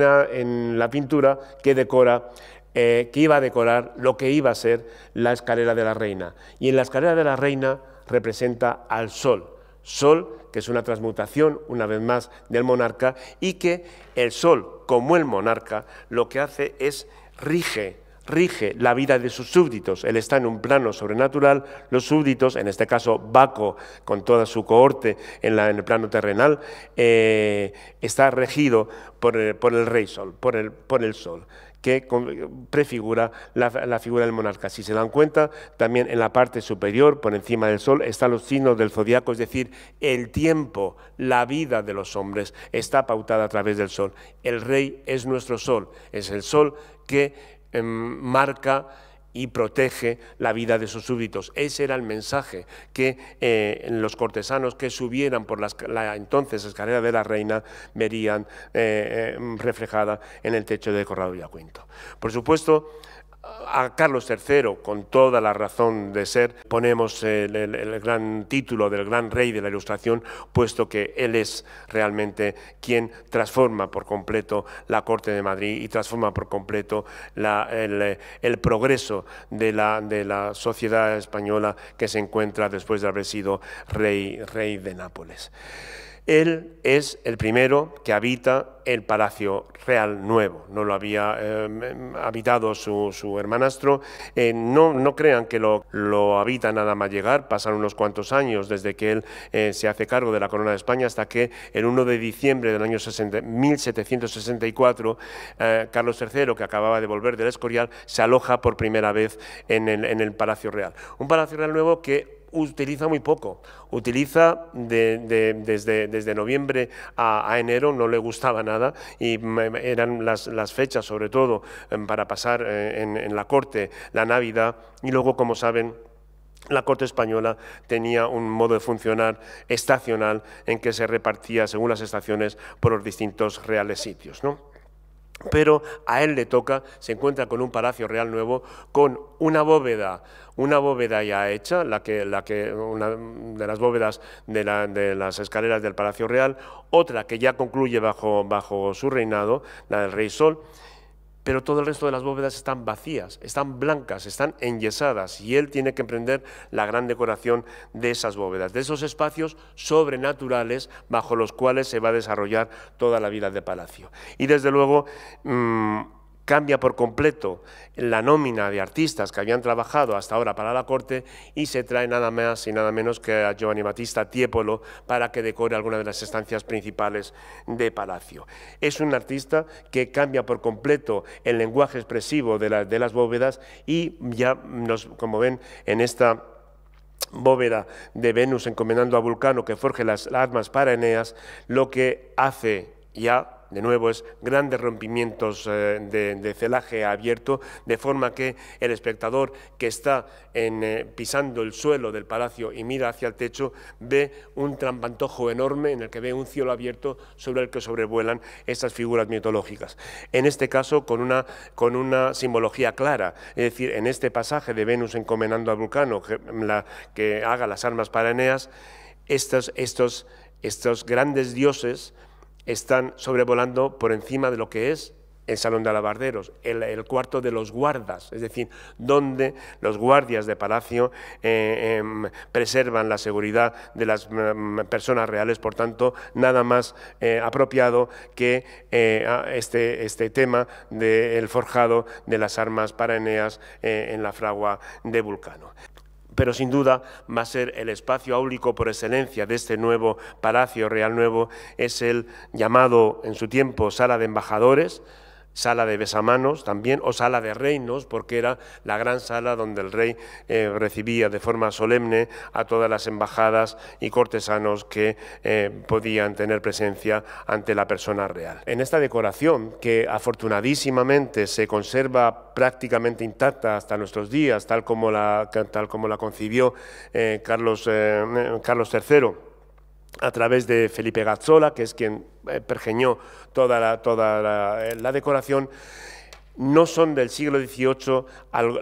la, pintura que decora eh, que iba a decorar lo que iba a ser la escalera de la reina. Y en la escalera de la reina representa al sol. Sol que es una transmutación, una vez más, del monarca, y que el sol, como el monarca, lo que hace es rige rige la vida de sus súbditos. Él está en un plano sobrenatural, los súbditos, en este caso Baco, con toda su cohorte en, el plano terrenal, eh, está regido eh, por, el, rey sol, por el, sol que prefigura la, la, figura del monarca. Si se dan cuenta, también en la parte superior, por encima del sol, están los signos del zodiaco, es decir, el tiempo, la vida de los hombres está pautada a través del sol. El rey es nuestro sol, es el sol que Em, marca y protege la vida de sus súbditos. Ese era el mensaje que eh, los cortesanos que subieran por la, entonces escalera de la reina verían eh, eh, reflejada en el techo de Corrado Villacuinto. Por supuesto, a Carlos III, con toda la razón de ser, ponemos el, gran título del gran rey de la Ilustración, puesto que él es realmente quien transforma por completo la Corte de Madrid y transforma por completo el, progreso de la, de la sociedad española que se encuentra después de haber sido rey, rey de Nápoles. Él es el primero que habita el Palacio Real Nuevo. No lo había eh, habitado su, hermanastro. Eh, no, crean que lo, habita nada más llegar. Pasan unos cuantos años desde que él eh, se hace cargo de la Corona de España hasta que el 1 de diciembre del año 1764, Carlos III, que acababa de volver del Escorial, se aloja por primera vez en el Palacio Real. Un Palacio Real Nuevo que utiliza muy poco. Utiliza desde, noviembre a, enero, no le gustaba nada y eran las, fechas, sobre todo, em, para pasar eh, en, la corte la Navidad y luego, como saben, la corte española tenía un modo de funcionar estacional en que se repartía según las estaciones por los distintos reales sitios. ¿no? pero a él le toca, se encuentra con un palacio real nuevo, con una bóveda, una bóveda ya hecha, la que, la que, una de las bóvedas de, las escaleras del palacio real, otra que ya concluye bajo, bajo su reinado, la del rey Sol, pero todo el resto de las bóvedas están vacías, están blancas, están enyesadas y él tiene que emprender la gran decoración de esas bóvedas, de esos espacios sobrenaturales bajo los cuales se va a desarrollar toda la vida de palacio. Y desde luego... Mm, cambia por completo la nómina de artistas que habían trabajado hasta ahora para la corte y se trae nada más y nada menos que a Giovanni Battista Tiepolo para que decore alguna de las estancias principales de Palacio. Es un artista que cambia por completo el lenguaje expresivo de, las bóvedas y ya, nos, como ven, en esta bóveda de Venus encomendando a Vulcano que forje las armas para Eneas, lo que hace ya de nuevo, es grandes rompimientos eh, de, celaje abierto, de forma que el espectador que está eh, pisando el suelo del palacio y mira hacia el techo ve un trampantojo enorme en el que ve un cielo abierto sobre el que sobrevuelan estas figuras mitológicas. En este caso, con una, con una simbología clara, es decir, en este pasaje de Venus encomendando a Vulcano que, que haga las armas para Eneas, estos, estos, estos grandes dioses están sobrevolando por encima de lo que es el salón de alabarderos, el, cuarto de los guardas, es decir, donde los guardias de palacio eh, em, preservan la seguridad de las mm, personas reales, por tanto, nada más eh, apropiado que eh, este, este, tema del forjado de las armas para Eneas en la fragua de Vulcano pero sin duda va a ser el espacio áulico por excelencia de este nuevo Palacio Real Nuevo, es el llamado en su tiempo Sala de Embajadores, sala de besamanos también, o sala de reinos, porque era la gran sala donde el rey eh, recibía de forma solemne a todas las embajadas y cortesanos que eh, podían tener presencia ante la persona real. En esta decoración, que afortunadísimamente se conserva prácticamente intacta hasta nuestros días, tal como la, tal como la concibió eh, Carlos III, a través de Felipe Gazzola, que es quien eh, pergeñó toda la, toda la, eh, la decoración, no son del siglo XVIII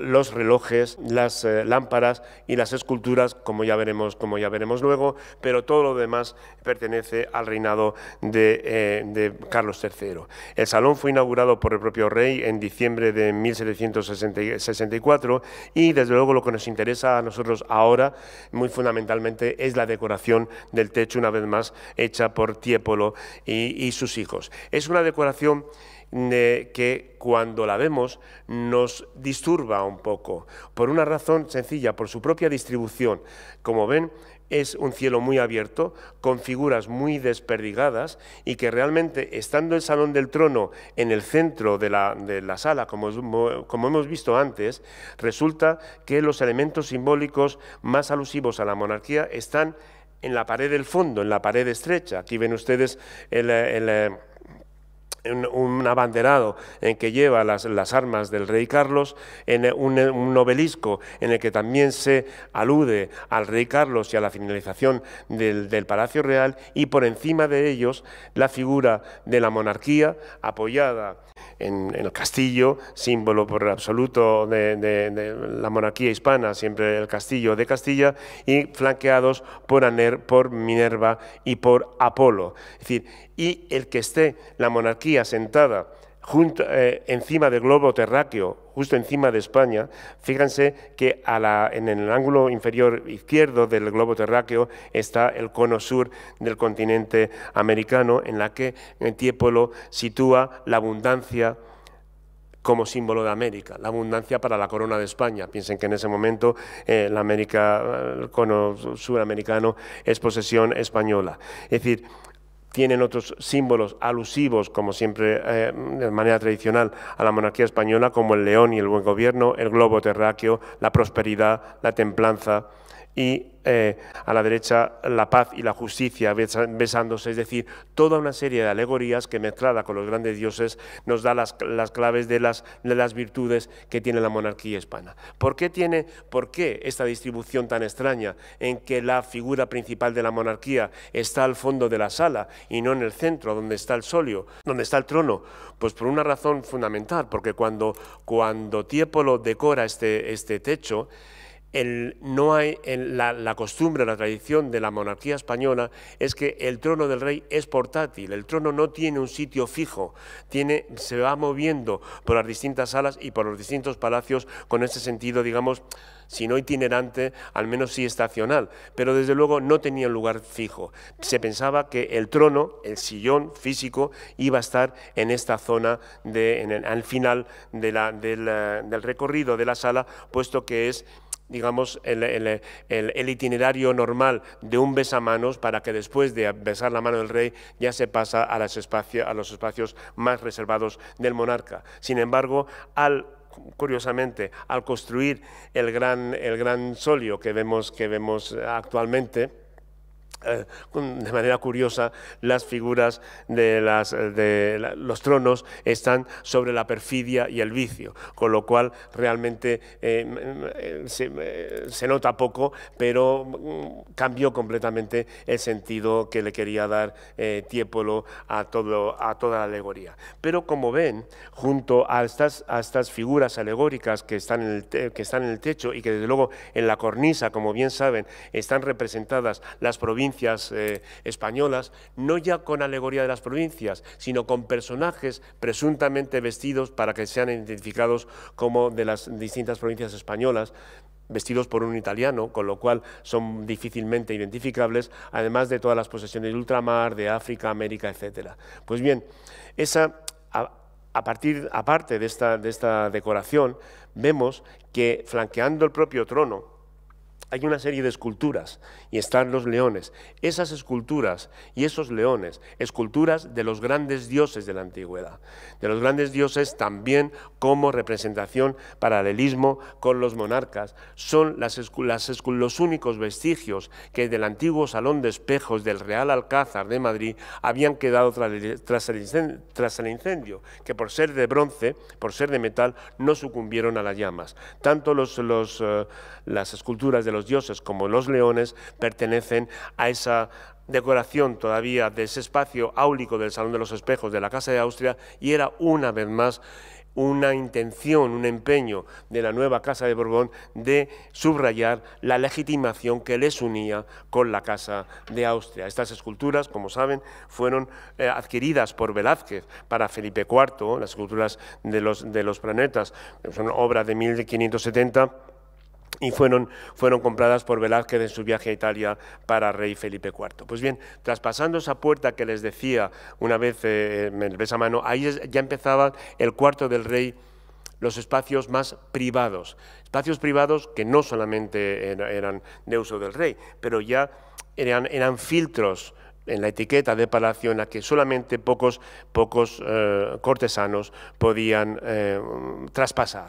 los relojes, las eh, lámparas y las esculturas, como ya, veremos, como ya veremos luego, pero todo lo demás pertenece al reinado de, eh, Carlos III. El salón fue inaugurado por el propio rey en diciembre de 1764 y desde luego lo que nos interesa a nosotros ahora, muy fundamentalmente, es la decoración del techo, una vez más, hecha por Tiepolo y, y sus hijos. Es una decoración que cuando la vemos nos disturba un poco, por una razón sencilla, por su propia distribución. Como ven, es un cielo muy abierto, con figuras muy desperdigadas y que realmente, estando el Salón del Trono en el centro de la, sala, como, como, hemos visto antes, resulta que los elementos simbólicos más alusivos a la monarquía están en la pared del fondo, en la pared estrecha. Aquí ven ustedes el eh, un, abanderado en que lleva las, armas del rey Carlos, en un, obelisco en el que también se alude al rey Carlos y a la finalización del, del, Palacio Real, y por encima de ellos la figura de la monarquía apoyada en, el castillo, símbolo por el absoluto de, la monarquía hispana, siempre el castillo de Castilla, y flanqueados por, Aner, por Minerva y por Apolo. Es decir, y el que esté la monarquía sentada eh, encima del globo terráqueo, justo encima de España, fíjense que en el ángulo inferior izquierdo del globo terráqueo está el cono sur del continente americano, en la que Tiepolo sitúa la abundancia como símbolo de América, la abundancia para la corona de España. Piensen que en ese momento eh, América, el cono suramericano es posesión española. Es decir, tienen otros símbolos alusivos, como siempre eh, de manera tradicional, a la monarquía española, como el león y el buen gobierno, el globo terráqueo, la prosperidad, la templanza, y eh, a la derecha la paz y la justicia besándose, es decir, toda una serie de alegorías que mezclada con los grandes dioses nos da las, claves de las, de las, virtudes que tiene la monarquía hispana. ¿Por qué, tiene, ¿Por qué esta distribución tan extraña en que la figura principal de la monarquía está al fondo de la sala y no en el centro, donde está el solio, donde está el trono? Pues por una razón fundamental, porque cuando, cuando Tiepolo decora este, este techo, no hay, la, costumbre, la tradición de la monarquía española es que el trono del rey es portátil, el trono no tiene un sitio fijo, tiene, se va moviendo por las distintas salas y por los distintos palacios con ese sentido, digamos, si no itinerante, al menos sí estacional, pero desde luego no tenía un lugar fijo. Se pensaba que el trono, el sillón físico, iba a estar en esta zona, de, el, al final del recorrido de la sala, puesto que es digamos, el, el, itinerario normal de un besamanos para que después de besar la mano del rey ya se pasa a, las a los espacios más reservados del monarca. Sin embargo, al curiosamente, al construir el gran, el gran solio que vemos, que vemos actualmente, eh, de manera curiosa, las figuras de, las, eh, de los tronos están sobre la perfidia y el vicio, con lo cual realmente eh, se, nota poco, pero mm, cambió completamente el sentido que le quería dar Tiepolo a, todo, a toda la alegoría. Pero como ven, junto a estas, a estas figuras alegóricas que están, que están en el techo y que desde luego en la cornisa, como bien saben, están representadas las provincias, eh, españolas, no ya con alegoría de las provincias, sino con personajes presuntamente vestidos para que sean identificados como de las distintas provincias españolas, vestidos por un italiano, con lo cual son difícilmente identificables, además de todas las posesiones de ultramar, de África, América, etcétera. Pues bien, esa, a, a partir, aparte de esta, de esta decoración, vemos que flanqueando el propio trono, hay una serie de esculturas y están los leones. Esas esculturas y esos leones, esculturas de los grandes dioses de la antigüedad, de los grandes dioses también como representación paralelismo con los monarcas, son las, los únicos vestigios que del antiguo salón de espejos del Real Alcázar de Madrid habían quedado tras, el incendio, que por ser de bronce, por ser de metal, no sucumbieron a las llamas. Tanto eh, las esculturas de los dioses como los leones pertenecen a esa decoración todavía de ese espacio áulico del Salón de los Espejos de la Casa de Austria y era una vez más una intención, un empeño de la nueva Casa de Borbón de subrayar la legitimación que les unía con la Casa de Austria. Estas esculturas, como saben, fueron eh, adquiridas por Velázquez para Felipe IV, las esculturas de los, de los planetas, son obra de 1570 y fueron, fueron compradas por Velázquez en su viaje a Italia para rey Felipe IV. Pues bien, traspasando esa puerta que les decía una vez eh, me ves a mano, ahí ya empezaba el cuarto del rey los espacios más privados, espacios privados que no solamente eran de uso del rey, pero ya eran, eran filtros en la etiqueta de palacio en la que solamente pocos, pocos eh, cortesanos podían eh, traspasar.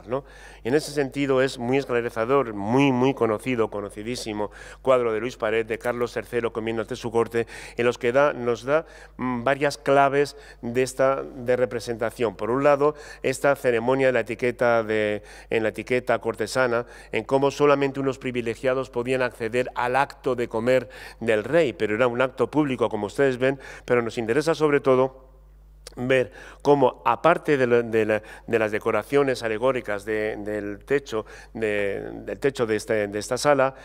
Y en ese sentido es muy esclarecedor, muy, muy conocido, conocidísimo cuadro de Luis Pared, de Carlos III comiendo ante su corte, en los que nos da mm, varias claves de, esta, de representación. Por un lado, esta ceremonia de la etiqueta de, en la etiqueta cortesana, en cómo solamente unos privilegiados podían acceder al acto de comer del rey, pero era un acto público como ustedes ven, pero nos interesa sobre todo ver cómo, aparte de, las decoraciones alegóricas del, techo, del techo este, de, esta sala,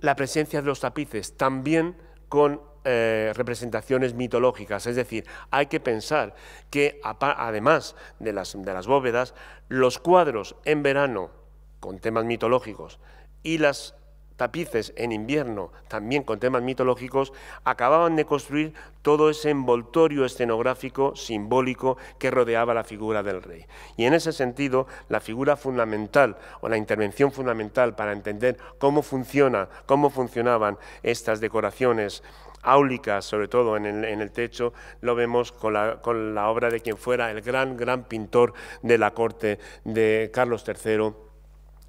la presencia de los tapices, también con eh, representaciones mitológicas. Es decir, hay que pensar que, además de las bóvedas, los cuadros en verano con temas mitológicos y las tapices en invierno, también con temas mitológicos, acababan de construir todo ese envoltorio escenográfico simbólico que rodeaba la figura del rey. Y en ese sentido, la figura fundamental o la intervención fundamental para entender cómo funciona, cómo funcionaban estas decoraciones áulicas, sobre todo en el, techo, lo vemos con la, con la obra de quien fuera el gran, gran pintor de la corte de Carlos III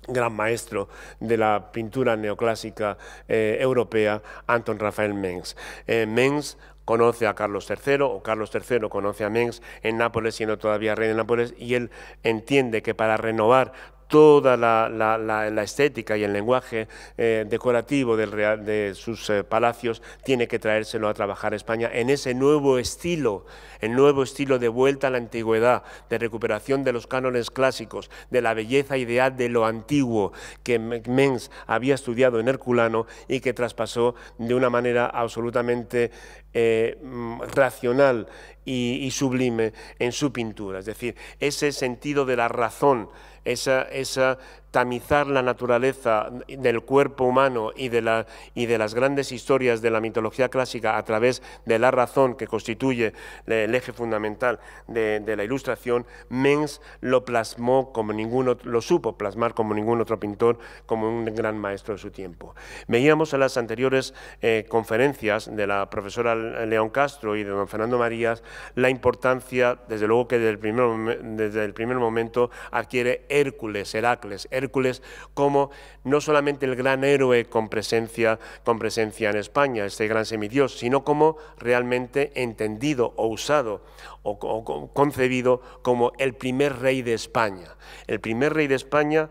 gran maestro de la pintura neoclásica eh, europea, Anton Rafael Mengs. Eh, Mengs conoce a Carlos III o Carlos III conoce a Mengs en Nápoles, siendo todavía rey de Nápoles, y él entiende que para renovar toda la, estética y el lenguaje eh, decorativo de sus eh, palacios tiene que traérselo a trabajar España en ese nuevo estilo, el nuevo estilo de vuelta a la antigüedad, de recuperación de los cánones clásicos, de la belleza ideal de lo antiguo que Mengs había estudiado en Herculano y que traspasó de una manera absolutamente eh, mm, racional y sublime en su pintura. Es decir, ese sentido de la razón, esa, esa tamizar la naturaleza del cuerpo humano y de, las grandes historias de la mitología clásica a través de la razón que constituye el eje fundamental de, la ilustración, Mengs lo plasmó como otro, lo supo plasmar como ningún otro pintor, como un gran maestro de su tiempo. Veíamos en las anteriores eh, conferencias de la profesora León Castro y de don Fernando Marías la importancia, desde luego que desde el primer, desde el primer momento adquiere Hércules, Heracles, Heracles Hércules como no solamente el gran héroe con presencia, con presencia en España, este gran semidios, sino como realmente entendido o usado o, concebido como el primer rey de España. El primer rey de España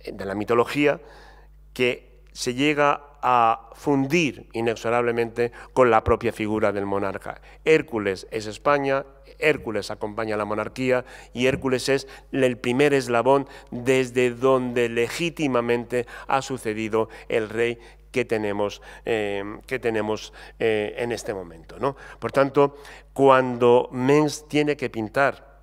eh, de la mitología que se llega a fundir inexorablemente con la propia figura del monarca. Hércules es España, Hércules acompaña a la monarquía y Hércules es el primer eslabón desde donde legítimamente ha sucedido el rey que tenemos, em, que tenemos eh, en este momento. ¿no? Por tanto, cuando Mens tiene que pintar,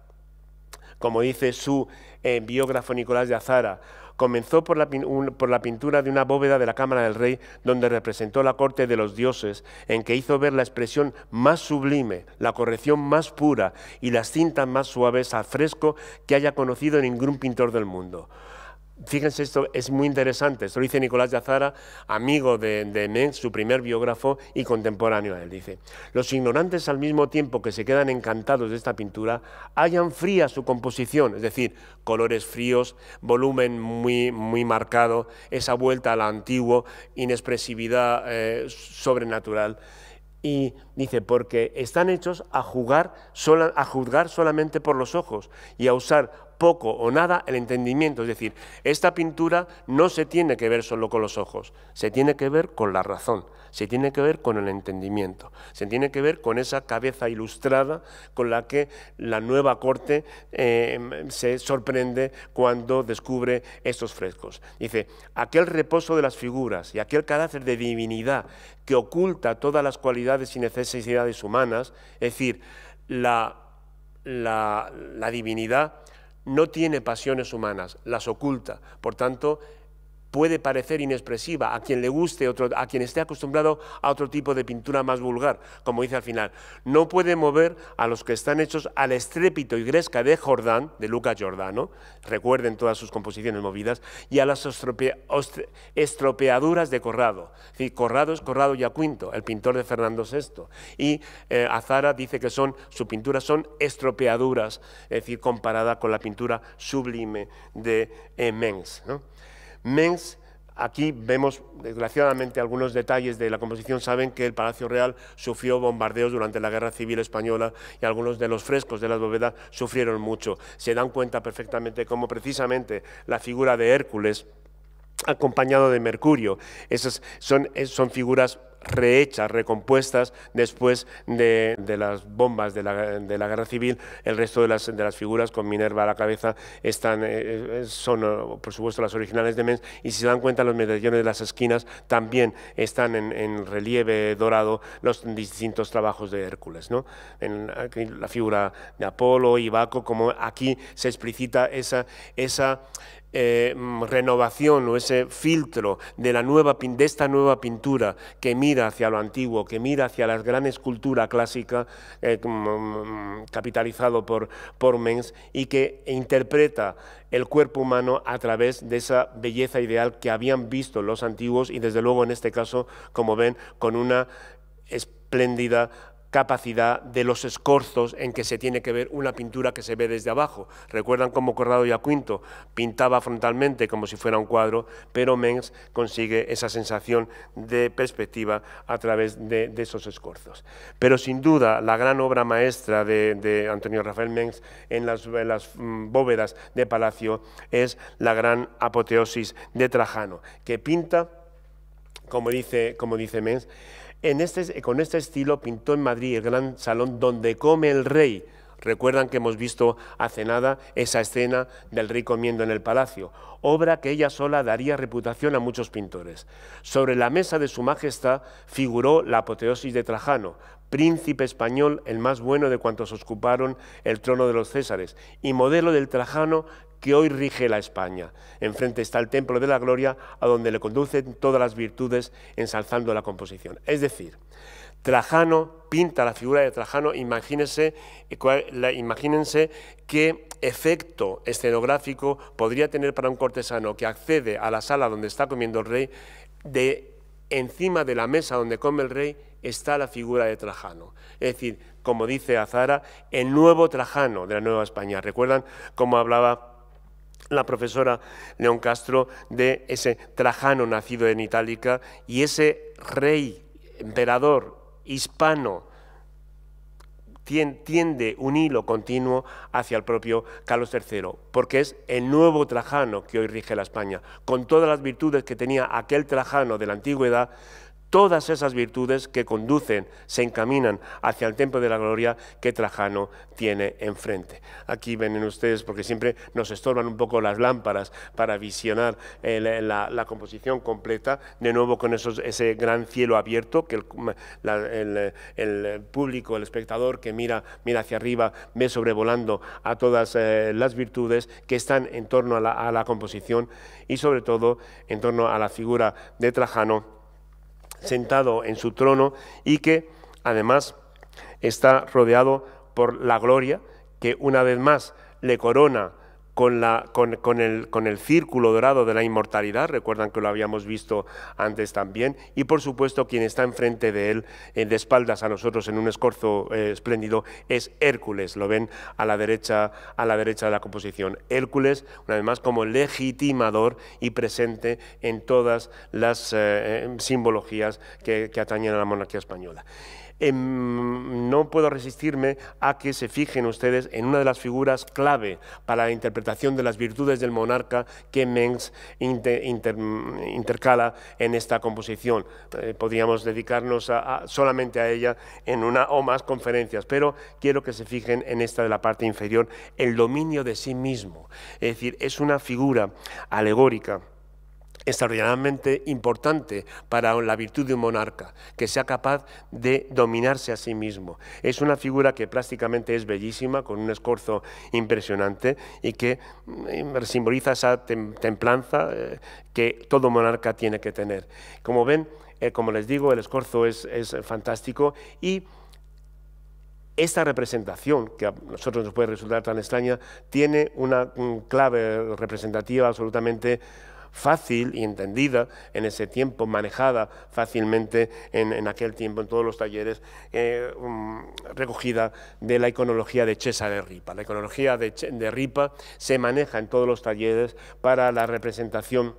como dice su eh, biógrafo Nicolás de Azara, Comenzó por la, pintura de una bóveda de la Cámara del Rey, donde representó la corte de los dioses, en que hizo ver la expresión más sublime, la corrección más pura y las cintas más suaves al fresco que haya conocido ningún pintor del mundo fíjense, esto es muy interesante, esto lo dice Nicolás de Azara, amigo de, de su primer biógrafo y contemporáneo él, dice, los ignorantes al mismo tiempo que se quedan encantados de esta pintura, hallan fría su composición, es decir, colores fríos, volumen muy, muy marcado, esa vuelta a antiguo, inexpresividad eh, sobrenatural y dice, porque están hechos a jugar a juzgar solamente por los ojos y a usar poco o nada el entendimiento. Es decir, esta pintura no se tiene que ver solo con los ojos, se tiene que ver con la razón, se tiene que ver con el entendimiento, se tiene que ver con esa cabeza ilustrada con la que la nueva corte em, se sorprende cuando descubre estos frescos. Dice, aquel reposo de las figuras y aquel carácter de divinidad que oculta todas las cualidades y necesidades humanas, es decir, la, la divinidad no tiene pasiones humanas, las oculta. Por tanto, puede parecer inexpresiva a quien le guste, a quien esté acostumbrado a otro tipo de pintura más vulgar, como dice al final. No puede mover a los que están hechos al estrépito y gresca de Jordán, de Luca Jordano, recuerden todas sus composiciones movidas, y a las estropeaduras de Corrado. Corrado es Corrado Yaquinto, el pintor de Fernando VI. Y eh, Azara dice que son, su pintura son estropeaduras, es decir, comparada con la pintura sublime de eh, Mengs. Mens, aquí vemos, desgraciadamente, algunos detalles de la composición. Saben que el Palacio Real sufrió bombardeos durante la Guerra Civil Española y algunos de los frescos de las bóvedas sufrieron mucho. Se dan cuenta perfectamente cómo precisamente la figura de Hércules acompañado de Mercurio. Esas son, son figuras rehechas, recompuestas después de, las bombas de la, guerra civil. El resto de las, de las, figuras con Minerva a la cabeza están, eh, eh, son, eh, por supuesto, las originales de Mens. Y si se dan cuenta, los medallones de las esquinas también están en, relieve dorado los distintos trabajos de Hércules. ¿no? En la figura de Apolo y Baco, como aquí se explicita esa, esa eh, mm, renovación o ese filtro de, la nueva, esta nueva pintura que mira hacia lo antiguo, que mira hacia la gran escultura clásica eh, mm, capitalizado por, por y que interpreta el cuerpo humano a través de esa belleza ideal que habían visto los antiguos y desde luego en este caso, como ven, con una espléndida capacidad de los escorzos en que se tiene que ver una pintura que se ve desde abajo. Recuerdan cómo Corrado y Quinto pintaba frontalmente como si fuera un cuadro, pero Mengs consigue esa sensación de perspectiva a través de, esos escorzos. Pero sin duda la gran obra maestra de, Antonio Rafael Mengs en las, las mm, bóvedas de Palacio es la gran apoteosis de Trajano, que pinta, como dice, como dice Mengs, este, con este estilo pintó en Madrid el gran salón donde come el rey, Recuerdan que hemos visto hace nada esa escena del rey comiendo en el palacio, obra que ella sola daría reputación a muchos pintores. Sobre la mesa de su majestad figuró la apoteosis de Trajano, príncipe español el más bueno de cuantos ocuparon el trono de los Césares, y modelo del Trajano que hoy rige la España. Enfrente está el Templo de la Gloria, a donde le conducen todas las virtudes ensalzando la composición. Es decir, Trajano pinta la figura de Trajano, eh, imagínense, qué efecto escenográfico podría tener para un cortesano que accede a la sala donde está comiendo el rey, de encima de la mesa donde come el rey está la figura de Trajano. Es decir, como dice Azara, el nuevo Trajano de la Nueva España. ¿Recuerdan cómo hablaba la profesora León Castro de ese Trajano nacido en Itálica y ese rey, emperador hispano tiende un hilo continuo hacia el propio Carlos III, porque es el nuevo Trajano que hoy rige la España, con todas las virtudes que tenía aquel Trajano de la antigüedad todas esas virtudes que conducen, se encaminan hacia el templo de la gloria que Trajano tiene enfrente. Aquí ven ustedes, porque siempre nos estorban un poco las lámparas para visionar eh, la, composición completa, de nuevo con ese gran cielo abierto que el, público, el espectador que mira, mira hacia arriba, ve sobrevolando a todas eh, las virtudes que están en torno a la composición y sobre todo en torno a la figura de Trajano sentado en su trono y que además está rodeado por la gloria que una vez más le corona con, el, círculo dorado de la inmortalidad, recuerdan que lo habíamos visto antes también, y por supuesto quien está enfrente de él, eh, de espaldas a nosotros en un escorzo eh, espléndido, es Hércules, lo ven a la, derecha, a la derecha de la composición. Hércules, una vez más, como legitimador y presente en todas las eh, simbologías que atañen a la monarquía española. Em, no puedo resistirme a que se fijen ustedes en una de las figuras clave para la interpretación de las virtudes del monarca que Mengs intercala en esta composición. Eh, podríamos dedicarnos solamente a ella en una o más conferencias, pero quiero que se fijen en esta de la parte inferior, el dominio de sí mismo. Es decir, es una figura alegórica extraordinariamente importante para la virtud de un monarca, que sea capaz de dominarse a sí mismo. Es una figura que plásticamente es bellísima, con un escorzo impresionante y que mm, eh, simboliza esa templanza eh, que todo monarca tiene que tener. Como ven, eh, como les digo, el escorzo es, es fantástico y esta representación, que a nosotros nos puede resultar tan extraña, tiene una clave representativa absolutamente fácil y entendida en ese tiempo, manejada fácilmente en, aquel tiempo, en todos los talleres, eh, um, recogida de la iconología de Chesa de Ripa. La iconología de, de Ripa se maneja en todos los talleres para la representación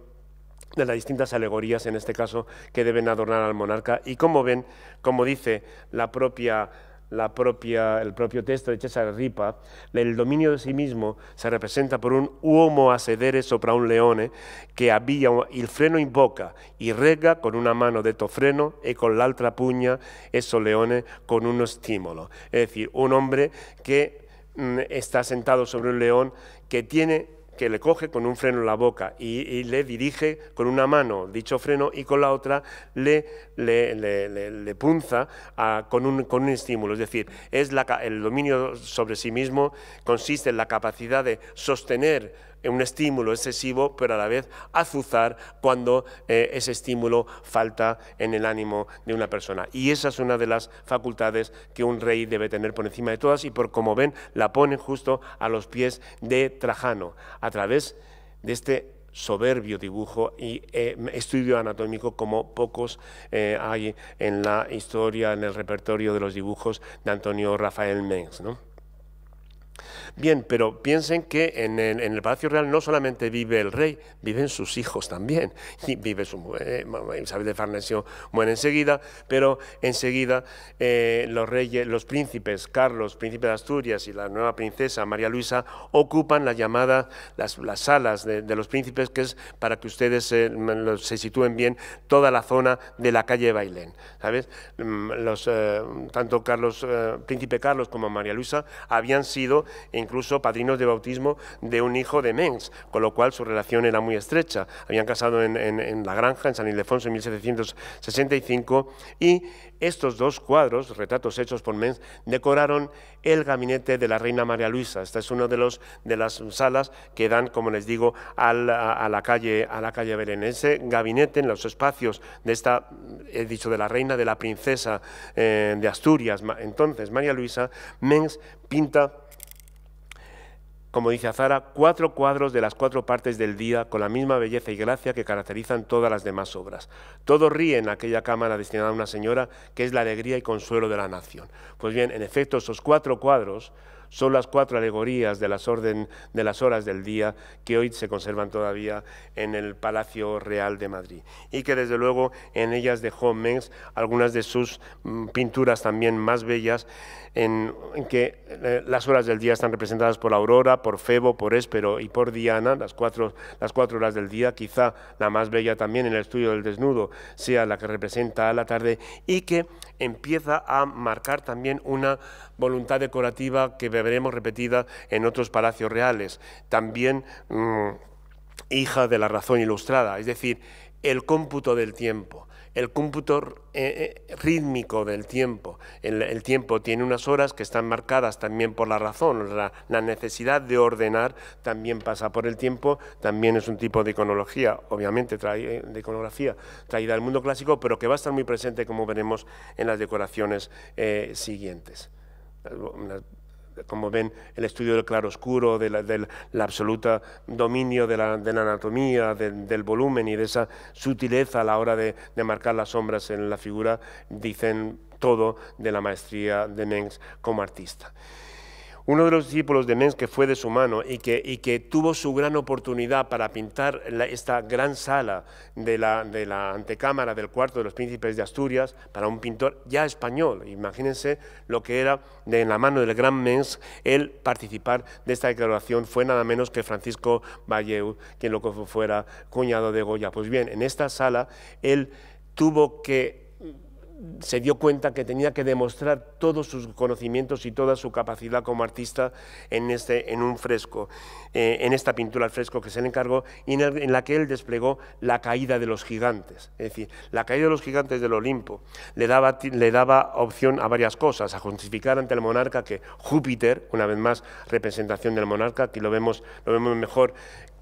de las distintas alegorías, en este caso, que deben adornar al monarca. Y como ven, como dice la propia el propio texto de César Ripa, el dominio de sí mismo se representa por un uomo a sedere sopra un leone que había el freno in y y rega con una mano de freno y con otra puña esos leone con uno estímulo. Es decir, un hombre que mm, está sentado sobre un león que tiene que le coge con un freno en la boca y, le dirige con una mano dicho freno y con la otra le, le, le, punza con, un, con, un, estímulo. Es decir, es la, el dominio sobre sí mismo consiste en la capacidad de sostener un estímulo excesivo, pero a la vez azuzar cuando eh, ese estímulo falta en el ánimo de una persona. Y esa es una de las facultades que un rey debe tener por encima de todas y por como ven la ponen justo a los pies de Trajano, a través de este soberbio dibujo y eh, estudio anatómico como pocos eh, hay en la historia, en el repertorio de los dibujos de Antonio Rafael Mengs. Bien, pero piensen que en, el Palacio Real no solamente vive el rey, viven sus hijos también. Y vive su mujer, eh, Isabel de Farnesio muere enseguida, pero enseguida eh, los reyes, los príncipes, Carlos, príncipe de Asturias y la nueva princesa María Luisa ocupan la llamada, las, salas de, los príncipes, que es para que ustedes eh, se sitúen bien toda la zona de la calle Bailén. ¿Sabes? Mm, los, tanto Carlos, príncipe Carlos como María Luisa habían sido e incluso padrinos de bautismo de un hijo de Mengs, con lo cual su relación era muy estrecha. Habían casado en, la granja, en San Ildefonso, en 1765, y estos dos cuadros, retratos hechos por Mengs, decoraron el gabinete de la reina María Luisa. Esta es una de, las salas que dan, como les digo, a, la calle, a la calle Belén. Ese gabinete, en los espacios de esta, he dicho, de la reina, de la princesa eh, de Asturias, entonces María Luisa, Mengs pinta como dice Azara, cuatro cuadros de las cuatro partes del día con la misma belleza y gracia que caracterizan todas las demás obras. Todo ríe en aquella cámara destinada a una señora que es la alegría y consuelo de la nación. Pues bien, en efecto, esos cuatro cuadros son las cuatro alegorías de las, orden, de las horas del día que hoy se conservan todavía en el Palacio Real de Madrid y que desde luego en ellas dejó Mengs algunas de sus mm, pinturas también más bellas en, que eh, las horas del día están representadas por Aurora, por Febo, por Espero y por Diana, las cuatro, las cuatro horas del día, quizá la más bella también en el estudio del desnudo sea la que representa a la tarde y que empieza a marcar también una voluntad decorativa que veremos repetida en otros palacios reales, también mm, hija de la razón ilustrada, es decir, el cómputo del tiempo el cómputo eh, eh, rítmico del tiempo. El, tiempo tiene unas horas que están marcadas también por la razón, la, necesidad de ordenar también pasa por el tiempo, también es un tipo de iconología, obviamente eh, de iconografía traída del mundo clásico, pero que va a estar muy presente como veremos en las decoraciones siguientes como ven, el estudio del claroscuro, de la, del absoluto dominio de la, anatomía, del volumen y de esa sutileza a la hora de, de, marcar las sombras en la figura, dicen todo de la maestría de Mengs como artista. Uno de los discípulos de Mens que fue de su mano y que, tuvo su gran oportunidad para pintar esta gran sala de la, antecámara del cuarto de los príncipes de Asturias para un pintor ya español. Imagínense lo que era de, en la mano del gran Mens el participar de esta declaración. Fue nada menos que Francisco Valleu quien lo fuera cuñado de Goya. Pues bien, en esta sala él tuvo que se dio cuenta que tenía que demostrar todos sus conocimientos y toda su capacidad como artista en, este, un fresco, eh, en esta pintura al fresco que se le encargó y en, la que él desplegó la caída de los gigantes. Es decir, la caída de los gigantes del Olimpo le daba, opción a varias cosas, a justificar ante el monarca que Júpiter, una vez más representación del monarca, aquí lo vemos, lo vemos mejor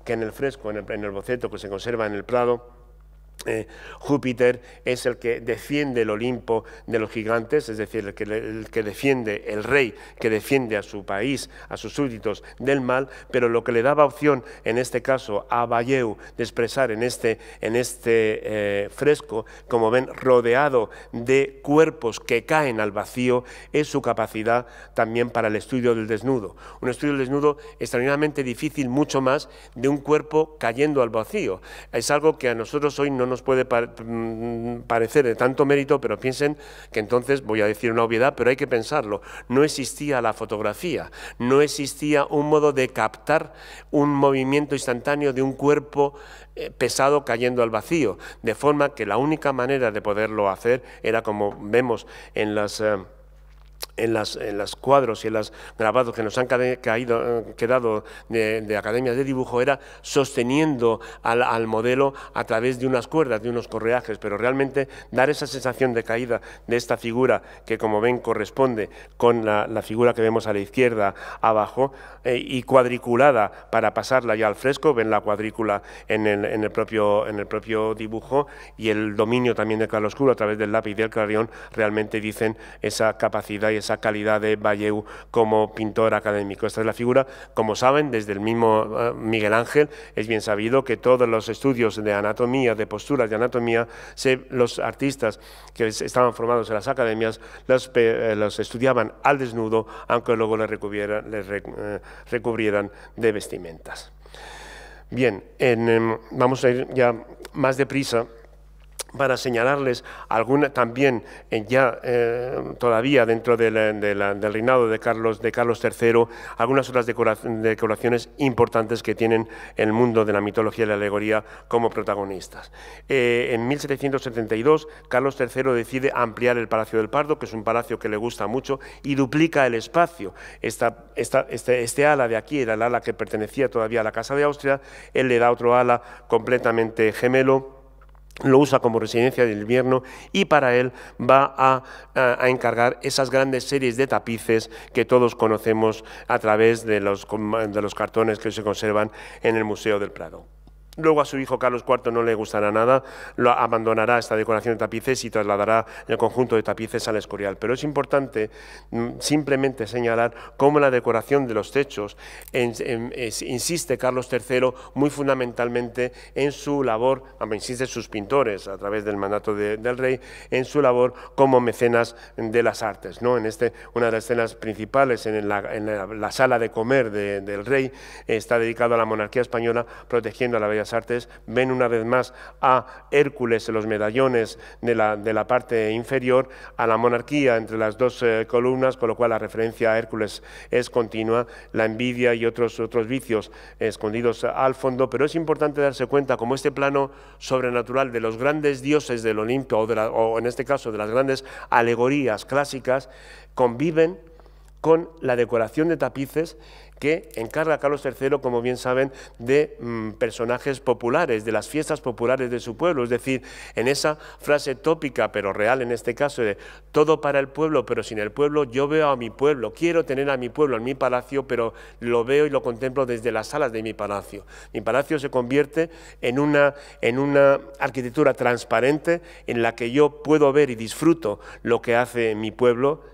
que en el fresco, en el boceto que se conserva en el Prado, eh, Júpiter es el que defiende el Olimpo de los gigantes, es decir, el que, defiende, el rey que defiende a su país, a sus súbditos del mal, pero lo que le daba opción en este caso a Bayeu de expresar en este, en este eh, fresco, como ven, rodeado de cuerpos que caen al vacío, es su capacidad también para el estudio del desnudo. Un estudio del desnudo extraordinariamente difícil, mucho más de un cuerpo cayendo al vacío. Es algo que a nosotros hoy no nos nos puede mm, parecer de tanto mérito, pero piensen que entonces, voy a decir una obviedad, pero hay que pensarlo, no existía la fotografía, no existía un modo de captar un movimiento instantáneo de un cuerpo eh, pesado cayendo al vacío, de forma que la única manera de poderlo hacer era como vemos en las... Eh, en las, cuadros y en los grabados que nos han caído, eh, quedado de, academias de dibujo era sosteniendo al, modelo a través de unas cuerdas, de unos correajes, pero realmente dar esa sensación de caída de esta figura que como ven corresponde con la, figura que vemos a la izquierda abajo eh, y cuadriculada para pasarla ya al fresco, ven la cuadrícula en el, propio, en el propio dibujo y el dominio también del oscuro a través del lápiz y del clarión realmente dicen esa capacidad esa calidad de Valleu como pintor académico. Esta es la figura, como saben, desde el mismo eh, Miguel Ángel, es bien sabido que todos los estudios de anatomía, de posturas de anatomía, los artistas que estaban formados en las academias los, eh, estudiaban al desnudo, aunque luego les, recubrieran, les eh, recubrieran de vestimentas. Bien, em, vamos a ir ya más deprisa para señalarles alguna también eh, ya eh, todavía dentro del reinado de Carlos de Carlos III algunas otras decoraciones importantes que tienen el mundo de la mitología y la alegoría como protagonistas. Eh, en 1772 Carlos III decide ampliar el Palacio del Pardo, que es un palacio que le gusta mucho y duplica el espacio. Esta, este, este ala de aquí era el ala que pertenecía todavía a la Casa de Austria, él le da otro ala completamente gemelo lo usa como residencia del invierno y para él va a, encargar esas grandes series de tapices que todos conocemos a través de los, de los cartones que se conservan en el Museo del Prado. Luego a su hijo Carlos IV no le gustará nada, lo abandonará esta decoración de tapices y trasladará el conjunto de tapices al Escorial. Pero es importante mm, simplemente señalar cómo la decoración de los techos insiste Carlos III muy fundamentalmente en su labor, insiste sus pintores a través del mandato del rey, en su labor como mecenas de las artes. ¿no? En este, una de las escenas principales en la, sala de comer del rey está dedicado a la monarquía española protegiendo a la bella Artes ven una vez más a Hércules en los medallones de la, parte inferior, a la monarquía entre las dos eh, columnas, con lo cual la referencia a Hércules es continua, la envidia y otros, otros vicios escondidos al fondo, pero es importante darse cuenta cómo este plano sobrenatural de los grandes dioses del Olimpo, o, o en este caso de las grandes alegorías clásicas, conviven con la decoración de tapices que encarga a Carlos III, como bien saben, de mm, personajes populares, de las fiestas populares de su pueblo. Es decir, en esa frase tópica, pero real en este caso, de todo para el pueblo, pero sin el pueblo, yo veo a mi pueblo, quiero tener a mi pueblo en mi palacio, pero lo veo y lo contemplo desde las salas de mi palacio. Mi palacio se convierte en una, en una arquitectura transparente en la que yo puedo ver y disfruto lo que hace mi pueblo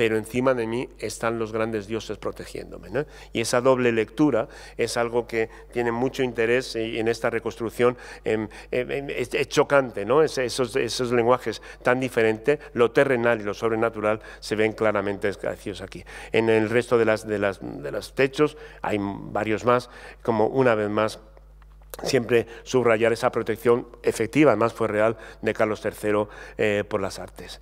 pero encima de mí están los grandes dioses protegiéndome. Y esa doble lectura es algo que tiene mucho interés en esta reconstrucción, em, em, em, es, chocante, ¿no? esos, lenguajes tan diferentes, lo terrenal y lo sobrenatural se ven claramente desgraciados aquí. En el resto de las, los techos hay varios más, como una vez más siempre subrayar esa protección efectiva, además fue real, de Carlos III eh, por las artes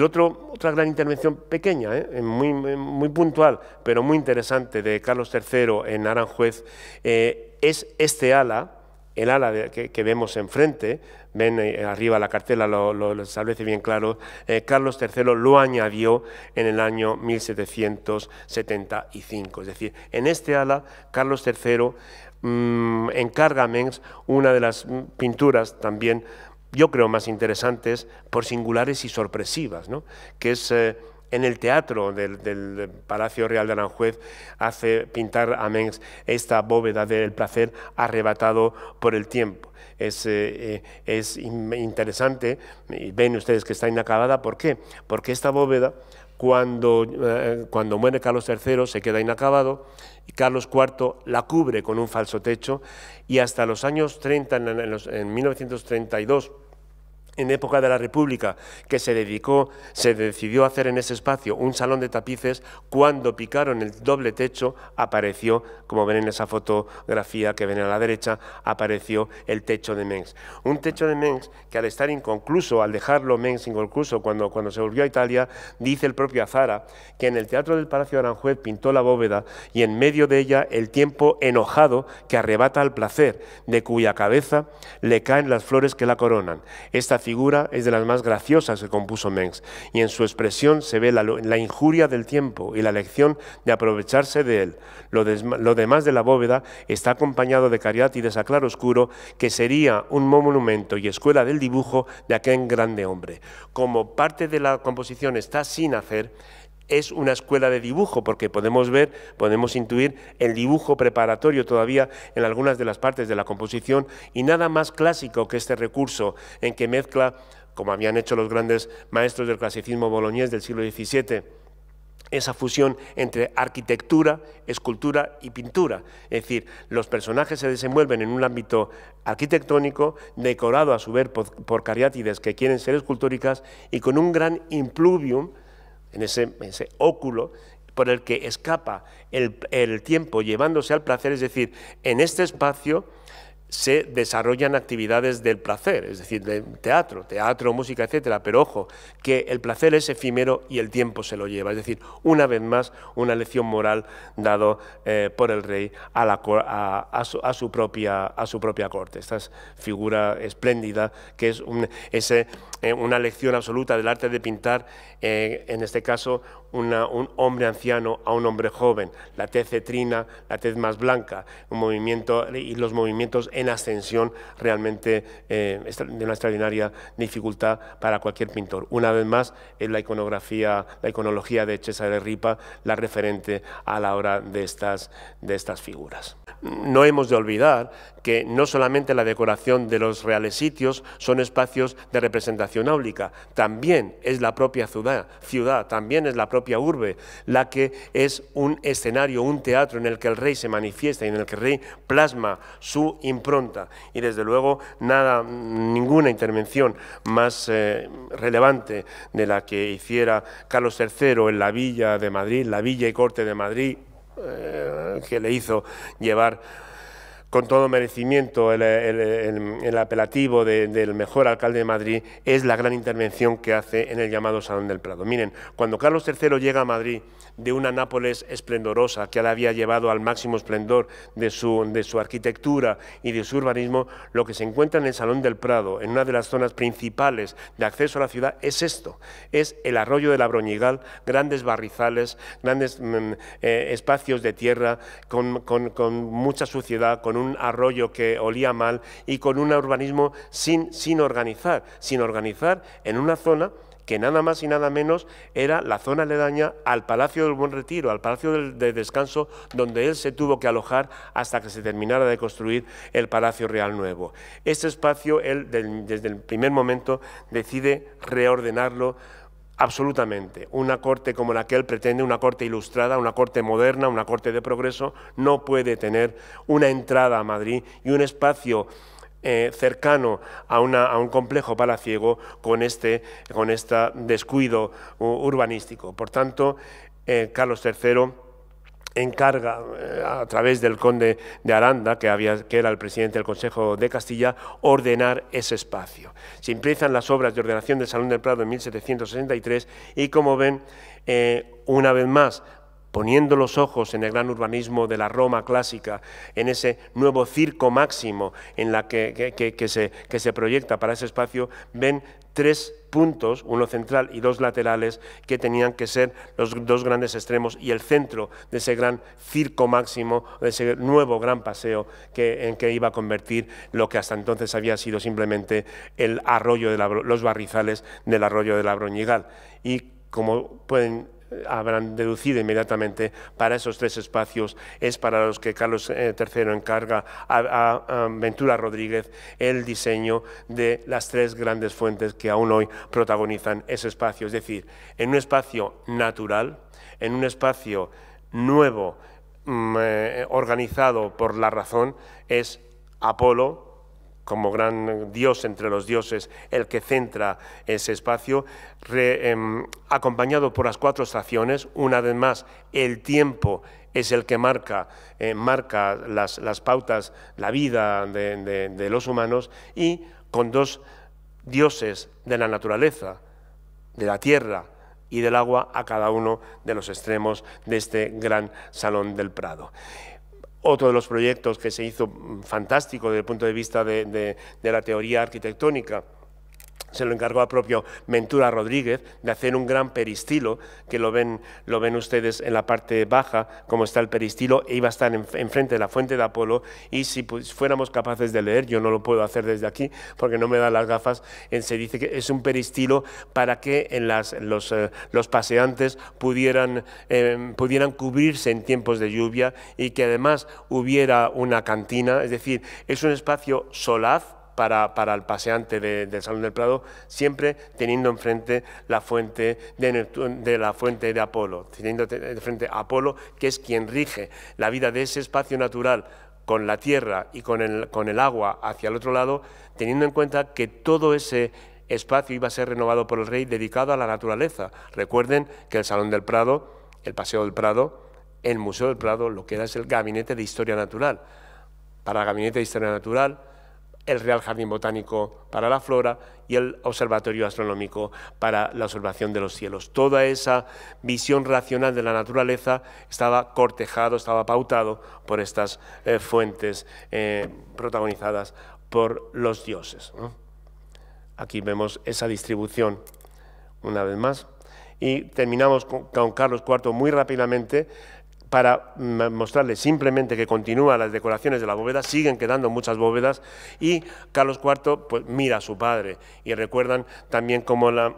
otro, otra gran intervención pequeña, ¿eh? muy, puntual, pero muy interesante, de Carlos III en Aranjuez, eh, es este ala, el ala que, vemos enfrente, ven eh, arriba la cartela, lo, establece bien claro, Carlos III lo añadió en el año 1775. Es decir, en este ala, Carlos III mm, encarga a Mengs una de las pinturas también yo creo, más interesantes por singulares y sorpresivas, ¿no? que es eh, en el teatro del, Palacio Real de Aranjuez, hace pintar a Mengs esta bóveda del placer arrebatado por el tiempo. Es, eh, eh, es interesante, y ven ustedes que está inacabada, ¿por qué? Porque esta bóveda eh, cuando, muere Carlos III se queda inacabado y Carlos IV la cubre con un falso techo y hasta los años 30, en, en 1932, en época de la República, que se dedicó, se decidió hacer en ese espacio un salón de tapices, cuando picaron el doble techo, apareció, como ven en esa fotografía que ven a la derecha, apareció el techo de Mengs. Un techo de Mengs que al estar inconcluso, al dejarlo Mengs inconcluso cuando, cuando se volvió a Italia, dice el propio Azara que en el Teatro del Palacio de Aranjuez pintó la bóveda y en medio de ella el tiempo enojado que arrebata al placer, de cuya cabeza le caen las flores que la coronan. Esta figura es de las más graciosas que compuso Mengs, y en su expresión se ve la, injuria del tiempo y la lección de aprovecharse de él. Lo, demás de la bóveda está acompañado de caridad y de claroscuro, que sería un monumento y escuela del dibujo de aquel grande hombre. Como parte de la composición está sin hacer, es una escuela de dibujo, porque podemos ver, podemos intuir el dibujo preparatorio todavía en algunas de las partes de la composición y nada más clásico que este recurso en que mezcla, como habían hecho los grandes maestros del clasicismo boloñés del siglo XVII, esa fusión entre arquitectura, escultura y pintura. Es decir, los personajes se desenvuelven en un ámbito arquitectónico, decorado a su vez por, por cariátides que quieren ser escultóricas y con un gran impluvium en ese, óculo por el que escapa el tiempo llevándose al placer, es decir, en este espacio se desarrollan actividades del placer, es decir, de teatro, teatro, música, etcétera, pero ojo, que el placer es efímero y el tiempo se lo lleva, es decir, una vez más una lección moral dado eh, por el rey a, su, propia, a su propia corte. Esta figura espléndida que es, eh, una lección absoluta del arte de pintar, eh, en este caso un hombre anciano a un hombre joven, la tez cetrina, la tez más blanca, un movimiento y los movimientos en ascensión realmente eh, de una extraordinaria dificultad para cualquier pintor. Una vez más, es la iconografía, la iconología de de Ripa la referente a la hora de estas, de estas figuras. No hemos de olvidar que no solamente la decoración de los reales sitios son espacios de representación áulica, también es la propia ciudad, ciudad también es la propia propia urbe, la que es un escenario, un teatro en el que el rey se manifiesta y en el que el rey plasma su impronta. Y desde luego, nada, ninguna intervención más eh, relevante de la que hiciera Carlos III en la villa de Madrid, la villa y corte de Madrid, eh, que le hizo llevar con todo merecimiento el, apelativo del mejor alcalde de Madrid es la gran intervención que hace en el llamado Salón del Prado. Miren, cuando Carlos III llega a Madrid de una Nápoles esplendorosa que la había llevado al máximo esplendor de su, de su arquitectura y de su urbanismo, lo que se encuentra en el Salón del Prado, en una de las zonas principales de acceso a la ciudad, es esto, es el arroyo de la Broñigal, grandes barrizales, grandes mm, eh, espacios de tierra con, mucha suciedad, con un arroyo que olía mal y con un urbanismo sin, sin organizar, sin organizar en una zona que nada más y nada menos era la zona aledaña al Palacio del Buen Retiro, al Palacio de Descanso, donde él se tuvo que alojar hasta que se terminara de construir el Palacio Real Nuevo. Este espacio, él desde el primer momento decide reordenarlo Absolutamente. Una corte como la que él pretende, una corte ilustrada, una corte moderna, una corte de progreso, no puede tener una entrada a Madrid y un espacio eh, cercano a, un complejo palaciego con este con descuido urbanístico. Por tanto, eh, Carlos III encarga eh, a través del conde de Aranda, que, era el presidente del Consejo de Castilla, ordenar ese espacio. Se empiezan las obras de ordenación del Salón del Prado en 1763 y como ven, eh, una vez más poniendo los ojos en el gran urbanismo de la Roma clásica, en ese nuevo circo máximo en la que, se, proyecta para ese espacio, ven tres puntos, uno central y dos laterales, que tenían que ser los dos grandes extremos y el centro de ese gran circo máximo, de ese nuevo gran paseo en que iba a convertir lo que hasta entonces había sido simplemente el arroyo de los barrizales del arroyo de la Broñigal. Y como pueden habrán deducido inmediatamente para esos tres espacios es para los que Carlos III eh, encarga a, Ventura Rodríguez el diseño de las tres grandes fuentes que aún hoy protagonizan ese espacio. Es decir, en un espacio natural, en un espacio nuevo, mm, eh, organizado por la razón, es Apolo, como gran dios entre los dioses, el que centra ese espacio, em, acompañado por las cuatro estaciones. Una vez más, el tiempo es el que marca, eh, marca las, pautas, la vida de los humanos, y con dos dioses de la naturaleza, de la tierra, y del agua a cada uno de los extremos de este gran salón del Prado. Otro de los proyectos que se hizo mm, fantástico desde el punto de vista de, la teoría arquitectónica se lo encargó al propio Ventura Rodríguez de hacer un gran peristilo, que lo ven, lo ven ustedes en la parte baja, como está el peristilo, e iba a estar enfrente de la fuente de Apolo, y si fuéramos capaces de leer, yo no lo puedo hacer desde aquí porque no me dan las gafas, se dice que es un peristilo para que eh, los, paseantes pudieran, em, pudieran cubrirse en tiempos de lluvia y que además hubiera una cantina, es decir, es un espacio solaz, para, el paseante del Salón del Prado, siempre teniendo enfrente la fuente de, la fuente de Apolo, teniendo enfrente Apolo, que es quien rige la vida de ese espacio natural con la tierra y con el, con el agua hacia el otro lado, teniendo en cuenta que todo ese espacio iba a ser renovado por el rey dedicado a la naturaleza. Recuerden que el Salón del Prado, el Paseo del Prado, el Museo del Prado, lo que era es el Gabinete de Historia Natural. Para el Gabinete de Historia Natural, el Real Jardín Botánico para la flora y el Observatorio Astronómico para la observación de los cielos. Toda esa visión racional de la naturaleza estaba cortejado, estaba pautado por estas eh, fuentes eh, protagonizadas por los dioses. Aquí vemos esa distribución una vez más. Y terminamos con Carlos IV muy rápidamente para mostrarles simplemente que continúan las decoraciones de la bóveda, siguen quedando muchas bóvedas y Carlos IV pues, mira a su padre y recuerdan también cómo la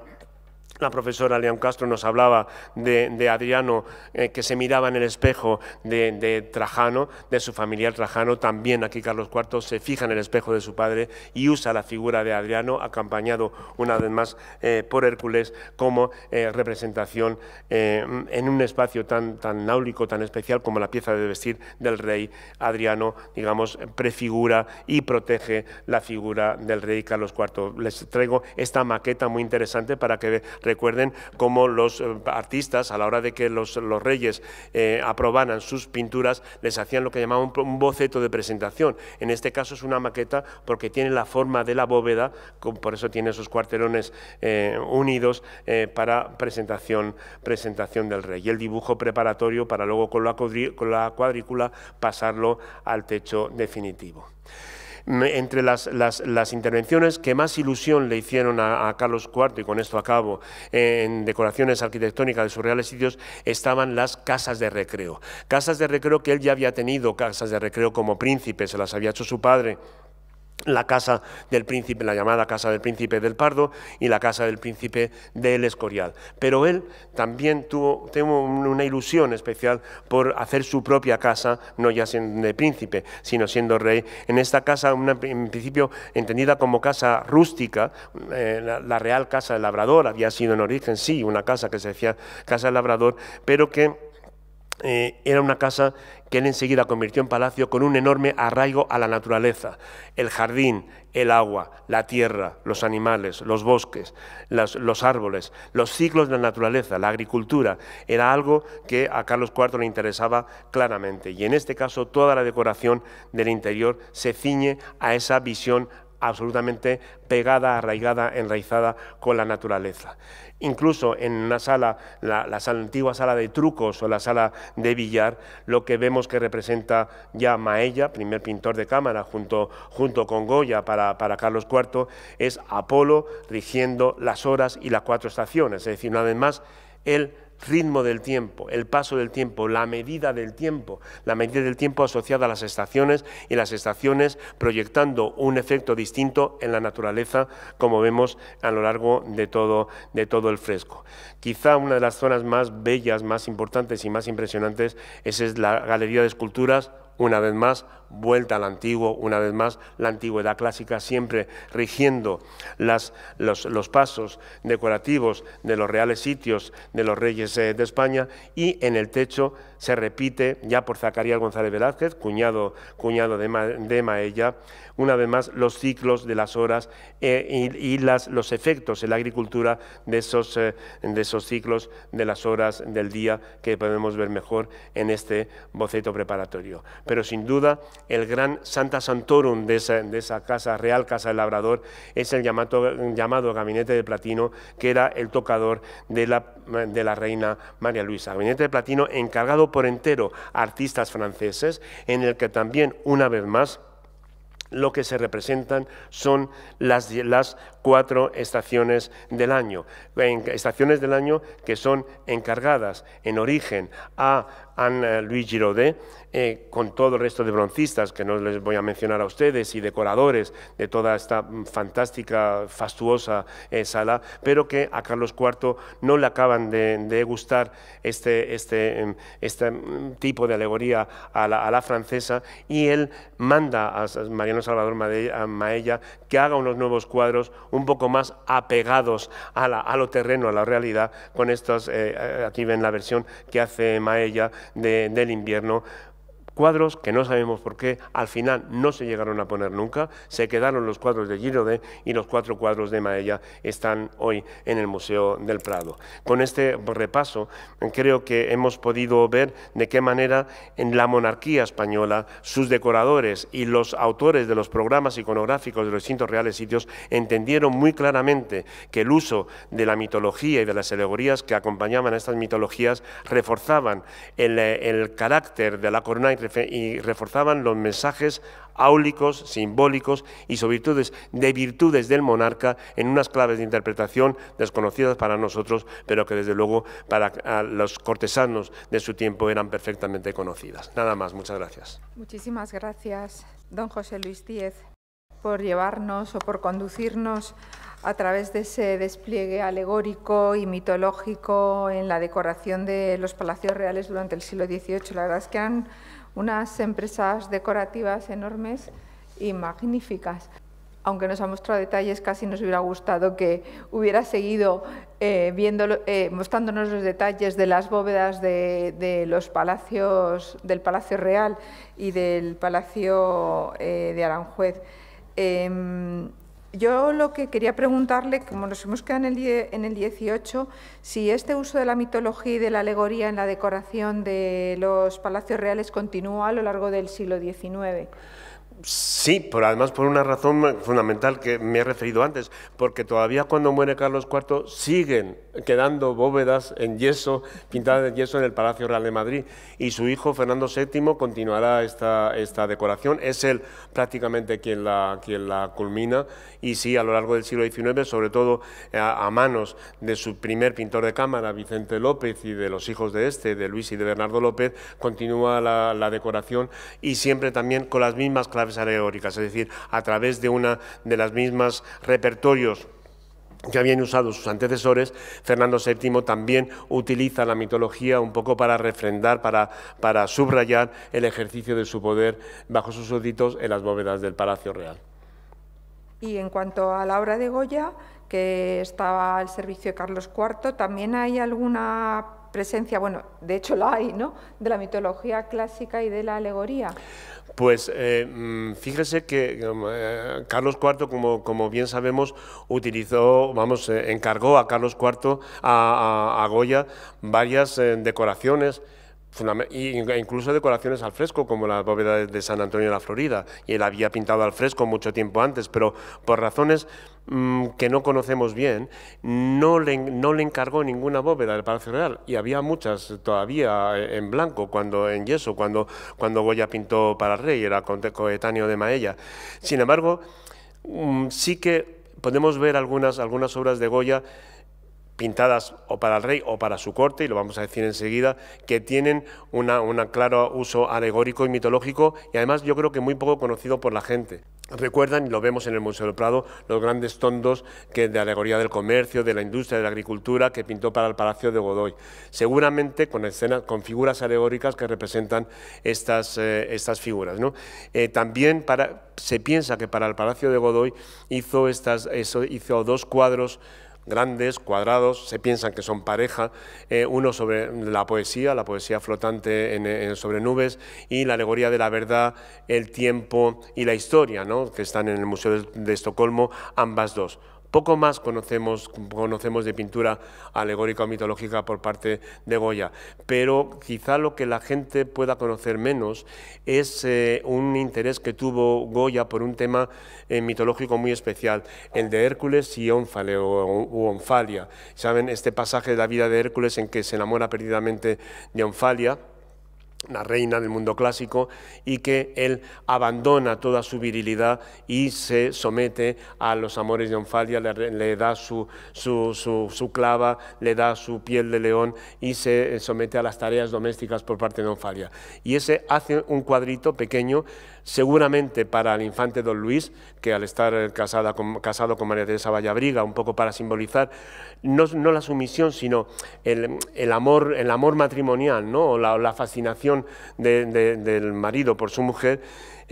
la profesora León Castro nos hablaba de, Adriano eh, que se miraba en el espejo de, Trajano, de su familiar Trajano. También aquí Carlos IV se fija en el espejo de su padre y usa la figura de Adriano, acompañado una vez más eh, por Hércules, como eh, representación en un espacio tan, tan náulico, tan especial como la pieza de vestir del rey Adriano, digamos, prefigura y protege la figura del rey Carlos IV. Les traigo esta maqueta muy interesante para que Recuerden cómo los eh, artistas, a la hora de que los, reyes eh, aprobaran sus pinturas, les hacían lo que llamaban un boceto de presentación. En este caso es una maqueta porque tiene la forma de la bóveda, por eso tiene esos cuartelones eh, unidos para presentación, presentación del rey. Y el dibujo preparatorio para luego con la cuadrícula pasarlo al techo definitivo entre las, intervenciones que más ilusión le hicieron a, Carlos IV, y con esto acabo, en decoraciones arquitectónicas de sus reales sitios, estaban las casas de recreo. Casas de recreo que él ya había tenido, casas de recreo como príncipe, se las había hecho su padre la casa del príncipe, la llamada casa del príncipe del Pardo y la casa del príncipe del Escorial. Pero él también tuvo, una ilusión especial por hacer su propia casa, no ya siendo príncipe, sino siendo rey. En esta casa, en principio entendida como casa rústica, eh, la, la, real casa del labrador había sido en origen, sí, una casa que se decía casa del labrador, pero que eh, era una casa que él enseguida convirtió en palacio con un enorme arraigo a la naturaleza, el jardín, el agua, la tierra, los animales, los bosques, los árboles, los ciclos de la naturaleza, la agricultura, era algo que a Carlos IV le interesaba claramente. Y en este caso toda la decoración del interior se ciñe a esa visión absolutamente pegada, arraigada, enraizada con la naturaleza. Incluso en una sala, la, antigua sala de trucos o la sala de billar, lo que vemos que representa ya Maella, primer pintor de cámara, junto, junto con Goya para, para Carlos IV, es Apolo rigiendo las horas y las cuatro estaciones. Es decir, una vez más, él ritmo del tiempo, el paso del tiempo, la medida del tiempo, la medida del tiempo asociada a las estaciones y las estaciones proyectando un efecto distinto en la naturaleza, como vemos a lo largo de todo, de todo el fresco. Quizá una de las zonas más bellas, más importantes y más impresionantes es la Galería de Esculturas, una vez más, vuelta al antiguo, una vez más, la antigüedad clásica siempre rigiendo las, los, pasos decorativos de los reales sitios de los reyes eh, de España y en el techo se repite ya por Zacarías González Velázquez, cuñado, cuñado de, de Maella, una vez más los ciclos de las horas eh, y, las, los efectos en la agricultura de esos, eh, de esos ciclos de las horas del día que podemos ver mejor en este boceto preparatorio. Pero sin duda el gran Santa Santorum de esa, casa real, Casa del Labrador, es el llamado, Gabinete de Platino, que era el tocador de la, reina María Luisa. Gabinete de Platino encargado por entero a artistas franceses, en el que también, una vez más, lo que se representan son las, las, cuatro estaciones del año, estaciones del año que son encargadas en origen a anne Louis Giraudet, eh, con todo el resto de broncistas, que no les voy a mencionar a ustedes, y decoradores de toda esta mm, fantástica, fastuosa eh, sala, pero que a Carlos IV no le acaban de, gustar este, este, em, este, mm, tipo de alegoría a la, francesa, y él manda a Mariano Salvador Maella que haga unos nuevos cuadros un poco más apegados a, lo terreno, a la realidad, con estas, eh, aquí ven la versión que hace Maella del invierno cuadros que no sabemos por qué al final no se llegaron a poner nunca, se quedaron los cuadros de Giraudet y los cuatro cuadros de Maella están hoy en el Museo del Prado. Con este repaso creo que hemos podido ver de qué manera en la monarquía española sus decoradores y los autores de los programas iconográficos de los distintos reales sitios entendieron muy claramente que el uso de la mitología y de las alegorías que acompañaban a estas mitologías reforzaban el, eh, el carácter de la corona y reforzaban los mensajes áulicos, simbólicos y sobre virtudes de virtudes del monarca en unas claves de interpretación desconocidas para nosotros, pero que desde luego para los cortesanos de su tiempo eran perfectamente conocidas. Nada más, muchas gracias. Muchísimas gracias, don José Luis Díez, por llevarnos o por conducirnos a través de ese despliegue alegórico y mitológico en la decoración de los palacios reales durante el siglo XVIII. La verdad es que han unas empresas decorativas enormes y magníficas. Aunque nos ha mostrado detalles, casi nos hubiera gustado que hubiera seguido eh, eh mostrándonos los detalles de las bóvedas de, los palacios, del Palacio Real y del Palacio eh, de Aranjuez. Em, yo lo que quería preguntarle, como nos hemos quedado en el, en 18, si este uso de la mitología y de la alegoría en la decoración de los palacios reales continúa a lo largo del siglo XIX. Sí, por además por una razón fundamental que me he referido antes, porque todavía cuando muere Carlos IV siguen quedando bóvedas en yeso, pintadas de yeso en el Palacio Real de Madrid, y su hijo Fernando VII continuará esta, esta decoración. Es él prácticamente quien la, quien la culmina, y sí, a lo largo del siglo XIX, sobre todo eh, a, manos de su primer pintor de cámara, Vicente López, y de los hijos de este, de Luis y de Bernardo López, continúa la, la decoración y siempre también con las mismas claves naves es decir, a través de una de las mismas repertorios que habían usado sus antecesores, Fernando VII también utiliza la mitología un poco para refrendar, para, para subrayar el ejercicio de su poder bajo sus súbditos en las bóvedas del Palacio Real. Y en cuanto a la obra de Goya, que estaba al servicio de Carlos IV, también hay alguna presencia, bueno, de hecho la hay, ¿no?, de la mitología clásica y de la alegoría. Pues eh, mm, fíjese que mm, eh, Carlos IV, como, como, bien sabemos, utilizó, vamos, eh, encargó a Carlos IV, a, Goya, varias decoraciones incluso decoraciones al fresco, como la bóveda de San Antonio de la Florida, y él había pintado al fresco mucho tiempo antes, pero por razones Mm, que no conocemos bien, no le, encargó ninguna bóveda del Palacio Real y había muchas todavía eh, en blanco, cuando en yeso, cuando, cuando Goya pintó para el Rey, era coetáneo de Maella. Sin embargo, mm, sí que podemos ver algunas, algunas obras de Goya pintadas o para el rey o para su corte, y lo vamos a decir enseguida, que tienen un claro uso alegórico y mitológico y además yo creo que muy poco conocido por la gente recuerdan, y lo vemos en el Museo del Prado, los grandes tondos que, de alegoría del comercio, de la industria, de la agricultura, que pintó para el Palacio de Godoy. Seguramente con, escenas, con figuras alegóricas que representan estas, eh, estas figuras. ¿no? Eh, también se piensa que para el Palacio de Godoy hizo, estas, hizo dos cuadros grandes, cuadrados, se piensan que son pareja, eh, uno sobre la poesía, la poesía flotante sobre nubes, y la alegoría de la verdad, el tiempo y la historia, que están en el Museo de Estocolmo, ambas dos. Poco más conocemos, conocemos de pintura alegórica o mitológica por parte de Goya, pero quizá lo que la gente pueda conocer menos es eh, un interés que tuvo Goya por un tema eh, mitológico muy especial, el de Hércules y Onfale, Onfalia. ¿Saben? Este pasaje de la vida de Hércules en que se enamora perdidamente de Onfalia la reina del mundo clásico, y que él abandona toda su virilidad y se somete a los amores de Onfalia, le, le da su, su, su, clava, le da su piel de león y se eh, somete a las tareas domésticas por parte de Onfalia. Y ese hace un cuadrito pequeño seguramente para el infante don Luis, que al estar casado con María Teresa Vallabriga, un poco para simbolizar no, la sumisión, sino el, amor, el amor matrimonial, ¿no? o la, fascinación del marido por su mujer,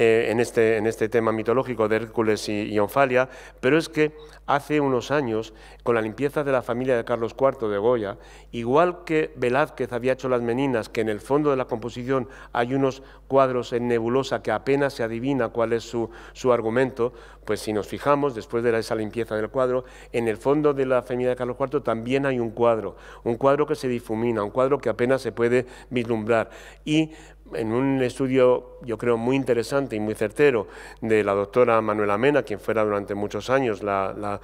eh, en, este, en este tema mitológico de Hércules y, Onfalia, pero es que hace unos años, con la limpieza de la familia de Carlos IV de Goya, igual que Velázquez había hecho Las Meninas, que en el fondo de la composición hay unos cuadros en nebulosa que apenas se adivina cuál es su, su argumento, pues si nos fijamos, después de esa limpieza del cuadro, en el fondo de la familia de Carlos IV también hay un cuadro, un cuadro que se difumina, un cuadro que apenas se puede vislumbrar. Y en un estudio yo creo, muy interesante y muy certero de la doctora Manuela Mena, quien fuera durante muchos años la,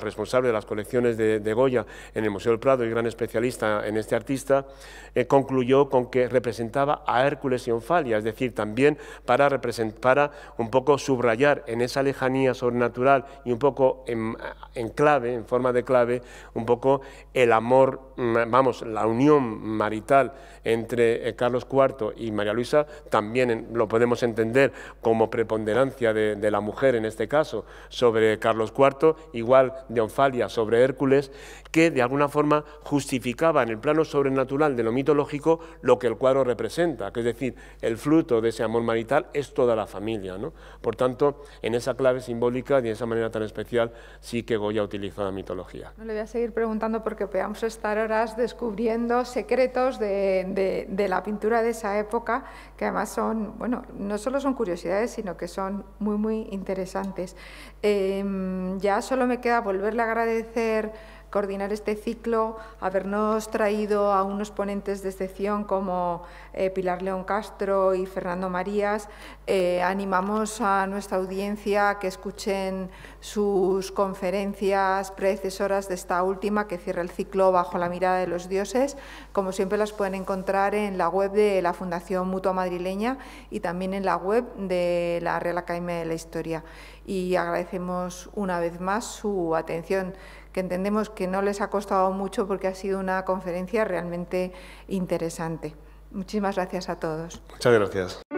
responsable de las colecciones de, Goya en el Museo del Prado y gran especialista en este artista, eh, concluyó con que representaba a Hércules y Onfalia, es decir, también para, para un poco subrayar en esa lejanía sobrenatural y un poco en, clave, en forma de clave, un poco el amor, mm, vamos, la unión marital entre eh, Carlos IV y María Luisa, también en lo podemos entender como preponderancia de, la mujer en este caso sobre Carlos IV, igual de Onfalia sobre Hércules, que de alguna forma justificaba en el plano sobrenatural de lo mitológico lo que el cuadro representa, que es decir, el fruto de ese amor marital es toda la familia. ¿no? Por tanto, en esa clave simbólica y de esa manera tan especial sí que Goya utiliza la mitología. No le voy a seguir preguntando porque podemos estar horas descubriendo secretos de, la pintura de esa época, que además son, bueno, no solo son curiosidades, sino que son muy, muy interesantes. Em, ya solo me queda volverle a agradecer coordinar este ciclo, habernos traído a unos ponentes de excepción como eh, Pilar León Castro y Fernando Marías. Eh, animamos a nuestra audiencia a que escuchen sus conferencias predecesoras de esta última que cierra el ciclo bajo la mirada de los dioses. Como siempre las pueden encontrar en la web de la Fundación Mutua Madrileña y también en la web de la Real Academia de la Historia. Y agradecemos una vez más su atención que entendemos que no les ha costado mucho porque ha sido una conferencia realmente interesante. Muchísimas gracias a todos. Muchas gracias.